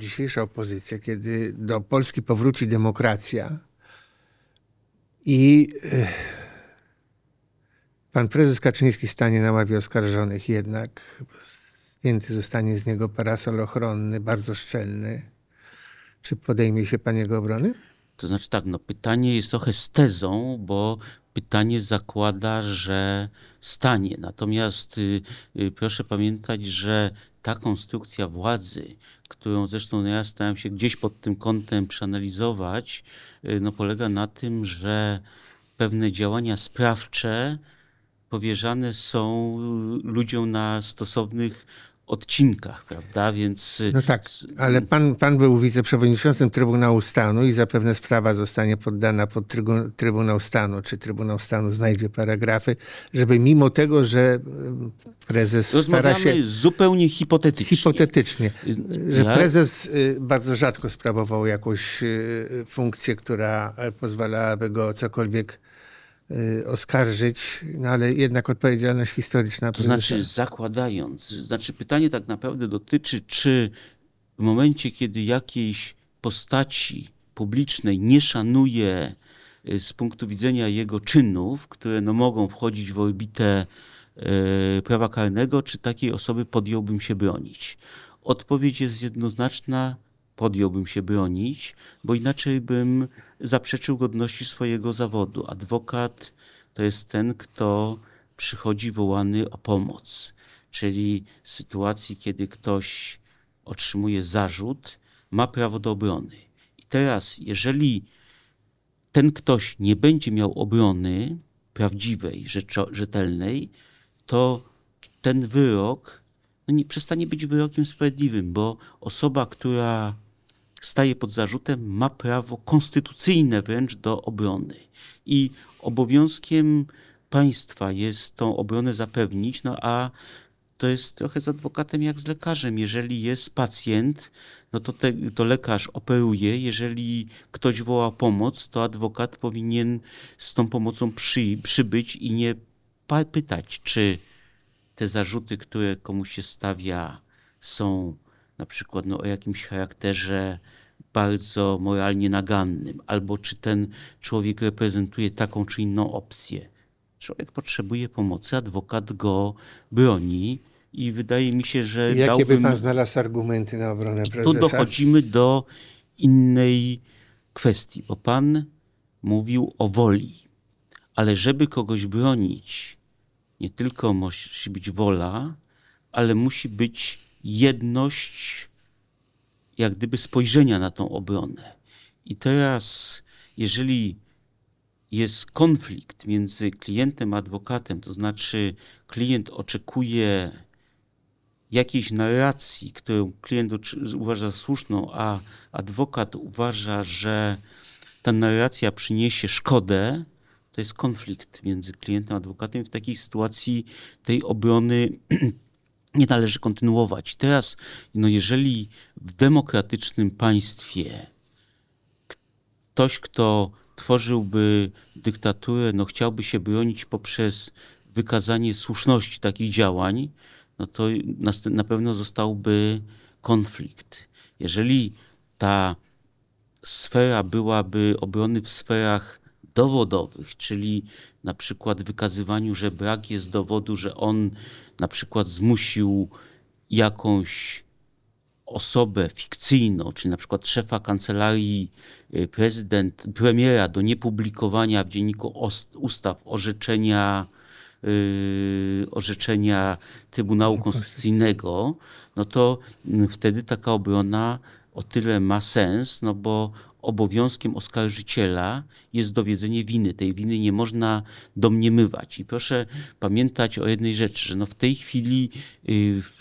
dzisiejsza opozycja, kiedy do Polski powróci demokracja i e, pan prezes Kaczyński stanie na ławie oskarżonych, jednak zdjęty zostanie z niego parasol ochronny, bardzo szczelny. Czy podejmie się pan jego obrony? To znaczy tak, no pytanie jest trochę z tezą, bo pytanie zakłada, że stanie. Natomiast y, y, proszę pamiętać, że ta konstrukcja władzy, którą zresztą no ja starałem się gdzieś pod tym kątem przeanalizować, y, no polega na tym, że pewne działania sprawcze powierzane są ludziom na stosownych odcinkach, prawda? Więc... No y, tak, ale mm. pan, pan był wiceprzewodniczącym Trybunału Stanu i zapewne sprawa zostanie poddana pod trybun Trybunał Stanu, czy Trybunał Stanu znajdzie paragrafy, żeby mimo tego, że y, prezes Rozmawiamy stara się... zupełnie hipotetycznie. Hipotetycznie. Y, że prezes bardzo rzadko sprawował jakąś funkcję, która pozwalałaby go cokolwiek Y, oskarżyć, no ale jednak odpowiedzialność historyczna. To znaczy, zakładając, znaczy pytanie tak naprawdę dotyczy, czy w momencie, kiedy jakiejś postaci publicznej nie szanuje y, z punktu widzenia jego czynów, które no, mogą wchodzić w orbitę y, prawa karnego, czy takiej osoby podjąłbym się bronić? Odpowiedź jest jednoznaczna podjąłbym się bronić, bo inaczej bym zaprzeczył godności swojego zawodu. Adwokat to jest ten, kto przychodzi wołany o pomoc, czyli w sytuacji, kiedy ktoś otrzymuje zarzut, ma prawo do obrony. I teraz, jeżeli ten ktoś nie będzie miał obrony prawdziwej, rzetelnej, to ten wyrok no nie przestanie być wyrokiem sprawiedliwym, bo osoba, która staje pod zarzutem, ma prawo konstytucyjne wręcz do obrony. I obowiązkiem państwa jest tą obronę zapewnić, no a to jest trochę z adwokatem jak z lekarzem. Jeżeli jest pacjent, no to, te, to lekarz operuje. Jeżeli ktoś woła pomoc, to adwokat powinien z tą pomocą przy, przybyć i nie pytać, czy te zarzuty, które komuś się stawia, są na przykład no, o jakimś charakterze bardzo moralnie nagannym, albo czy ten człowiek reprezentuje taką czy inną opcję. Człowiek potrzebuje pomocy, adwokat go broni i wydaje mi się, że. I jakie dałbym... by pan znalazł argumenty na obronę prezydenta? I tu dochodzimy do innej kwestii, bo pan mówił o woli, ale żeby kogoś bronić, nie tylko musi być wola, ale musi być jedność, jak gdyby spojrzenia na tą obronę. I teraz, jeżeli jest konflikt między klientem a adwokatem, to znaczy klient oczekuje jakiejś narracji, którą klient uważa za słuszną, a adwokat uważa, że ta narracja przyniesie szkodę, to jest konflikt między klientem a adwokatem. W takiej sytuacji tej obrony nie należy kontynuować. Teraz, no jeżeli w demokratycznym państwie ktoś, kto tworzyłby dyktaturę, no chciałby się bronić poprzez wykazanie słuszności takich działań, no to na, na pewno zostałby konflikt. Jeżeli ta sfera byłaby obrony w sferach dowodowych, czyli na przykład wykazywaniu, że brak jest dowodu, że on na przykład zmusił jakąś osobę fikcyjną, czyli na przykład szefa kancelarii e, prezydent, premiera do niepublikowania w dzienniku ustaw orzeczenia, yy, orzeczenia Trybunału Konstytucyjnego, no to mm, wtedy taka obrona o tyle ma sens, no bo obowiązkiem oskarżyciela jest dowiedzenie winy. Tej winy nie można domniemywać. I proszę pamiętać o jednej rzeczy, że no w tej chwili y, w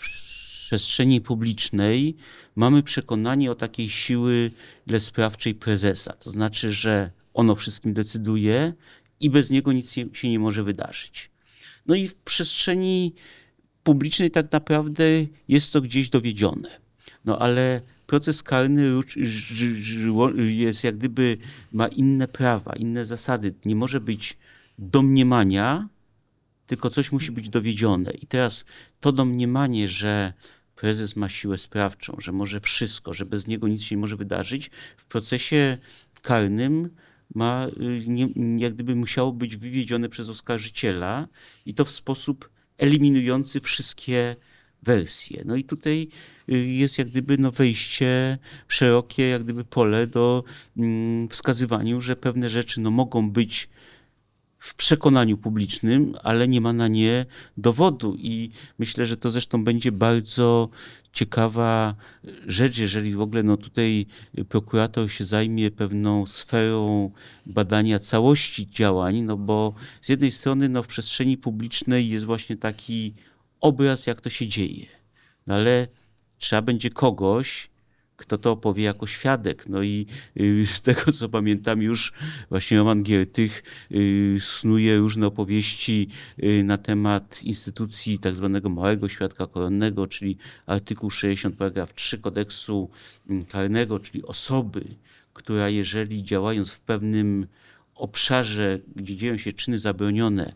przestrzeni publicznej mamy przekonanie o takiej siły sprawczej prezesa. To znaczy, że ono wszystkim decyduje i bez niego nic się nie może wydarzyć. No i w przestrzeni publicznej tak naprawdę jest to gdzieś dowiedzione. No ale proces karny jest jak gdyby, ma inne prawa, inne zasady. Nie może być domniemania, tylko coś musi być dowiedzione. I teraz to domniemanie, że prezes ma siłę sprawczą, że może wszystko, że bez niego nic się nie może wydarzyć, w procesie karnym ma, y, nie, jak gdyby musiało być wywiedzione przez oskarżyciela i to w sposób eliminujący wszystkie wersję. No i tutaj y, jest jak gdyby no wejście szerokie jak gdyby pole do mm, wskazywaniu, że pewne rzeczy no mogą być w przekonaniu publicznym, ale nie ma na nie dowodu. I myślę, że to zresztą będzie bardzo ciekawa y, rzecz, jeżeli w ogóle no tutaj prokurator się zajmie pewną sferą badania całości działań, no bo z jednej strony no w przestrzeni publicznej jest właśnie taki obraz, jak to się dzieje. No ale trzeba będzie kogoś, kto to opowie jako świadek. No i y, z tego, co pamiętam, już właśnie Roman Giertych y, snuje różne opowieści y, na temat instytucji tak zwanego małego świadka koronnego, czyli artykuł 60 paragraf 3 kodeksu mm, karnego, czyli osoby, która jeżeli działając w pewnym obszarze, gdzie dzieją się czyny zabronione,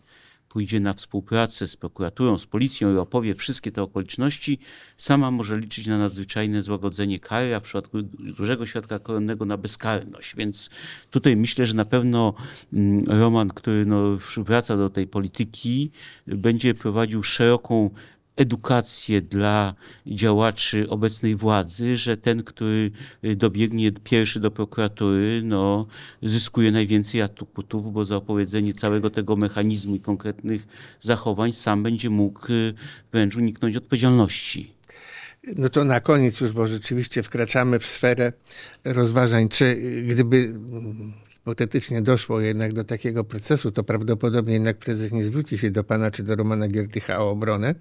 pójdzie na współpracę z prokuraturą, z policją i opowie wszystkie te okoliczności, sama może liczyć na nadzwyczajne złagodzenie kary, a w przypadku dużego świadka koronnego na bezkarność. Więc tutaj myślę, że na pewno mm, Roman, który no wraca do tej polityki, będzie prowadził szeroką edukację dla działaczy obecnej władzy, że ten, który y, dobiegnie pierwszy do prokuratury, no, zyskuje najwięcej atutów, bo za opowiedzenie całego tego mechanizmu i konkretnych zachowań sam będzie mógł y, wręcz uniknąć odpowiedzialności. No to na koniec już, bo rzeczywiście wkraczamy w sferę rozważań, czy y, gdyby hipotetycznie doszło jednak do takiego procesu, to prawdopodobnie jednak prezes nie zwróci się do pana czy do Romana Giertycha o obronę,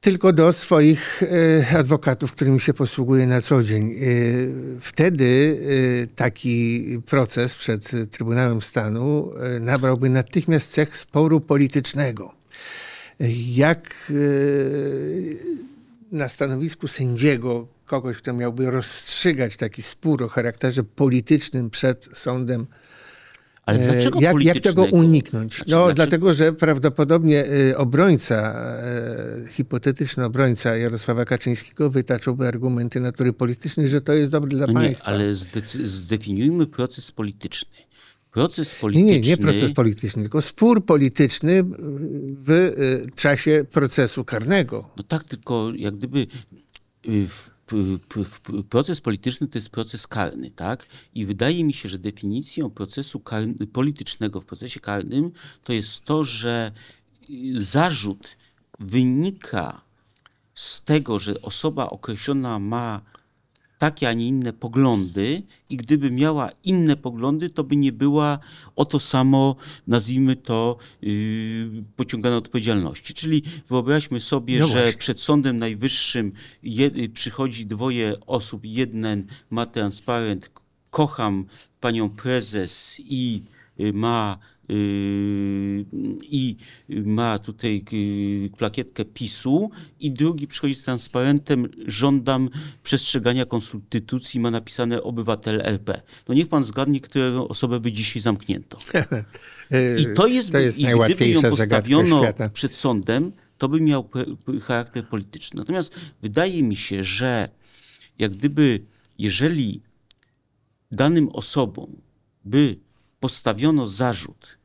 tylko do swoich e, adwokatów, którymi się posługuje na co dzień. E, wtedy e, taki proces przed Trybunałem Stanu nabrałby natychmiast cech sporu politycznego. Jak na stanowisku sędziego kogoś, kto miałby rozstrzygać taki spór o charakterze politycznym przed sądem. Ale e, dlaczego jak, jak tego znaczy, uniknąć? Znaczy, no, znaczy... dlatego, że prawdopodobnie e, obrońca, e, hipotetyczny obrońca Jarosława Kaczyńskiego wytaczałby argumenty natury politycznej, że to jest dobre dla no państwa. Nie, ale zdefiniujmy proces polityczny. Proces polityczny. Nie, nie, nie proces polityczny, tylko spór polityczny w czasie procesu karnego. No tak, tylko jak gdyby y, w proces polityczny to jest proces karny, tak? I wydaje mi się, że definicją procesu karny, politycznego w procesie karnym to jest to, że y, zarzut wynika z tego, że osoba określona ma takie, a nie inne poglądy i gdyby miała inne poglądy, to by nie była o to samo, nazwijmy to, yy, pociągana odpowiedzialności. Czyli wyobraźmy sobie, no że przed Sądem Najwyższym je, yy, przychodzi dwoje osób. Jeden ma transparent, kocham panią prezes i yy, ma Yy, i ma tutaj yy, plakietkę PiSu i drugi przychodzi z transparentem żądam przestrzegania konstytucji, ma napisane obywatel RP. No niech pan zgadnie, którą osobę by dzisiaj zamknięto. E, I to jest, to jest i gdyby ją postawiono przed sądem, to by miał charakter polityczny. Natomiast wydaje mi się, że jak gdyby, jeżeli danym osobom by postawiono zarzut,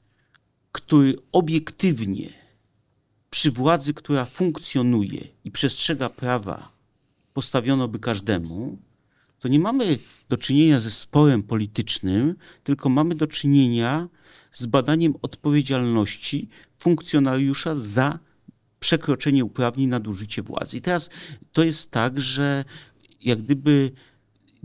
który obiektywnie przy władzy, która funkcjonuje i przestrzega prawa, postawiono by każdemu, to nie mamy do czynienia ze sporem politycznym, tylko mamy do czynienia z badaniem odpowiedzialności funkcjonariusza za przekroczenie uprawnień, nadużycie władzy. I teraz to jest tak, że jak gdyby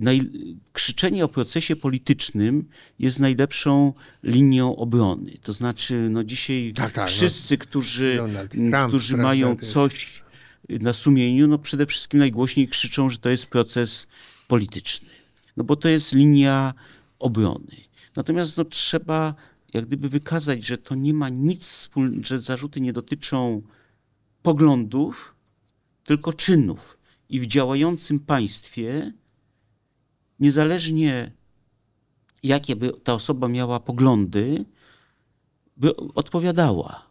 naj... krzyczenie o procesie politycznym jest najlepszą linią obrony. To znaczy, no dzisiaj tak, tak, no. wszyscy, no. którzy, Trump, którzy mają coś na sumieniu, no przede wszystkim najgłośniej krzyczą, że to jest proces polityczny. No bo to jest linia obrony. Natomiast no, trzeba jak gdyby wykazać, że to nie ma nic wspólnego, że zarzuty nie dotyczą poglądów, tylko czynów. I w działającym państwie niezależnie jakie by ta osoba miała poglądy, by odpowiadała.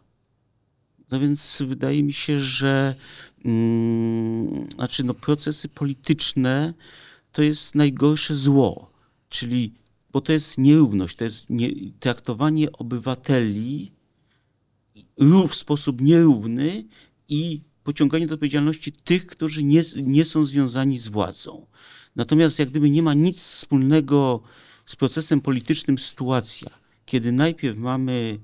No więc wydaje mi się, że mm, znaczy no procesy polityczne to jest najgorsze zło, czyli bo to jest nierówność, to jest nie, traktowanie obywateli w sposób nierówny i pociąganie do odpowiedzialności tych, którzy nie, nie są związani z władzą. Natomiast jak gdyby nie ma nic wspólnego z procesem politycznym sytuacja, kiedy najpierw mamy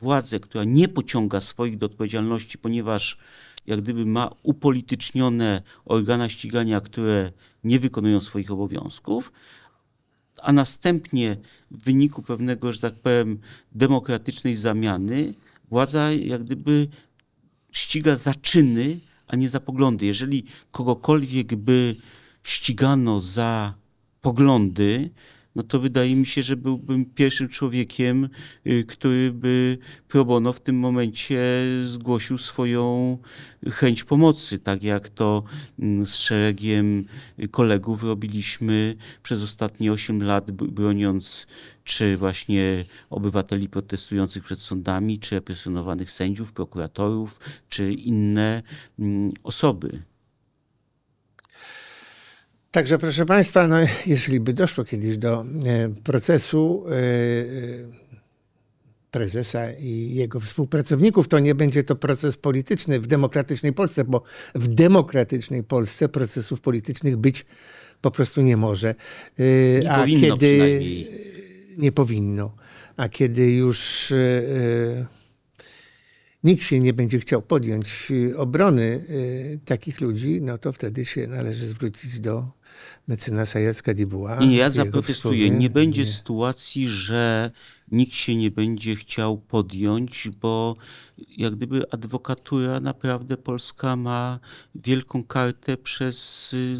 władzę, która nie pociąga swoich do odpowiedzialności, ponieważ jak gdyby ma upolitycznione organa ścigania, które nie wykonują swoich obowiązków, a następnie w wyniku pewnego, że tak powiem, demokratycznej zamiany, władza jak gdyby ściga za czyny, a nie za poglądy. Jeżeli kogokolwiek by ścigano za poglądy, no to wydaje mi się, że byłbym pierwszym człowiekiem, y, który by probono w tym momencie zgłosił swoją chęć pomocy, tak jak to mm, z szeregiem kolegów robiliśmy przez ostatnie 8 lat, broniąc czy właśnie obywateli protestujących przed sądami, czy represjonowanych sędziów, prokuratorów, czy inne mm, osoby. Także proszę Państwa, no, jeżeli by doszło kiedyś do e, procesu e, e, prezesa i jego współpracowników, to nie będzie to proces polityczny w demokratycznej Polsce, bo w demokratycznej Polsce procesów politycznych być po prostu nie może. Nie A kiedy nie powinno. A kiedy już nikt się nie będzie chciał podjąć obrony takich ludzi, no to wtedy się należy zwrócić do mecenasa Jacka Dibuła. I ja zaprotestuję. Nie będzie nie. sytuacji, że nikt się nie będzie chciał podjąć, bo jak gdyby adwokatura naprawdę polska ma wielką kartę przez y,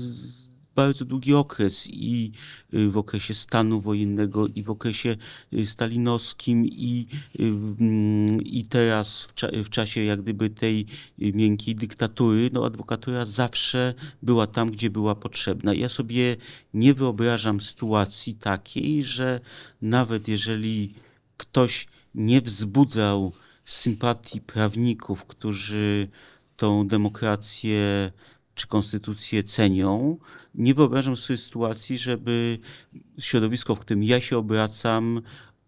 bardzo długi okres i y, w okresie stanu wojennego, i w okresie y, stalinowskim, i, y, mm, i teraz w, w czasie jak gdyby tej miękkiej dyktatury, no adwokatura zawsze była tam, gdzie była potrzebna. Ja sobie nie wyobrażam sytuacji takiej, że nawet jeżeli ktoś nie wzbudzał sympatii prawników, którzy tą demokrację czy konstytucję cenią. Nie wyobrażam sobie sytuacji, żeby środowisko, w którym ja się obracam,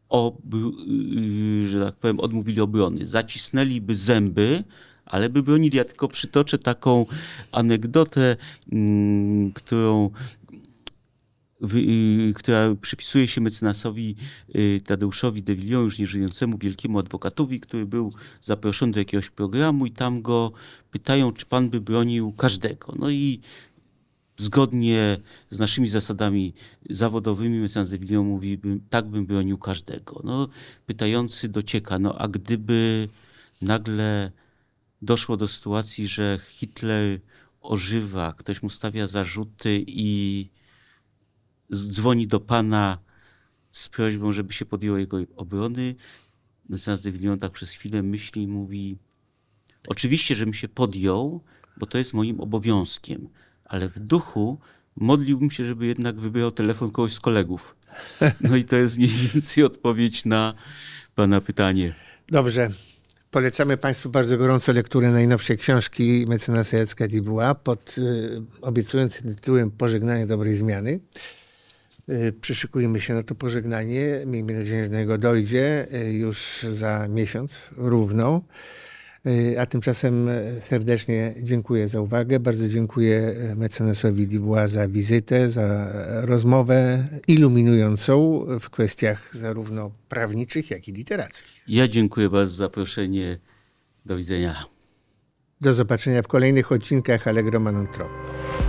ob, y, że tak powiem, odmówili obrony. Zacisnęliby zęby, ale by bronili. Ja tylko przytoczę taką anegdotę, mm, którą Y, która przypisuje się mecenasowi y, Tadeuszowi de już nie żyjącemu wielkiemu adwokatowi, który był zaproszony do jakiegoś programu i tam go pytają, czy pan by bronił każdego. No i zgodnie z naszymi zasadami zawodowymi mecenas de Villion mówi, tak bym bronił każdego. No, pytający docieka, no a gdyby nagle doszło do sytuacji, że Hitler ożywa, ktoś mu stawia zarzuty i dzwoni do pana z prośbą, żeby się podjęło jego obrony. Mecenas de Villion tak przez chwilę myśli i mówi oczywiście, żebym się podjął, bo to jest moim obowiązkiem, ale w duchu modliłbym się, żeby jednak wybrał telefon kogoś z kolegów. No i to jest mniej więcej odpowiedź na pana pytanie. Dobrze. Polecamy Państwu bardzo gorąco lekturę najnowszej książki mecenasa Jacka Dibuła pod y, obiecującym tytułem Pożegnanie dobrej zmiany. Y, przyszykujmy się na to pożegnanie. Miejmy nadzieję, że do niego dojdzie y, już za miesiąc równo. Y, a tymczasem serdecznie dziękuję za uwagę. Bardzo dziękuję mecenasowi Dibła za wizytę, za rozmowę iluminującą w kwestiach zarówno prawniczych, jak i literackich. Ja dziękuję bardzo za zaproszenie. Do widzenia. Do zobaczenia w kolejnych odcinkach Allegro Manon Troppo.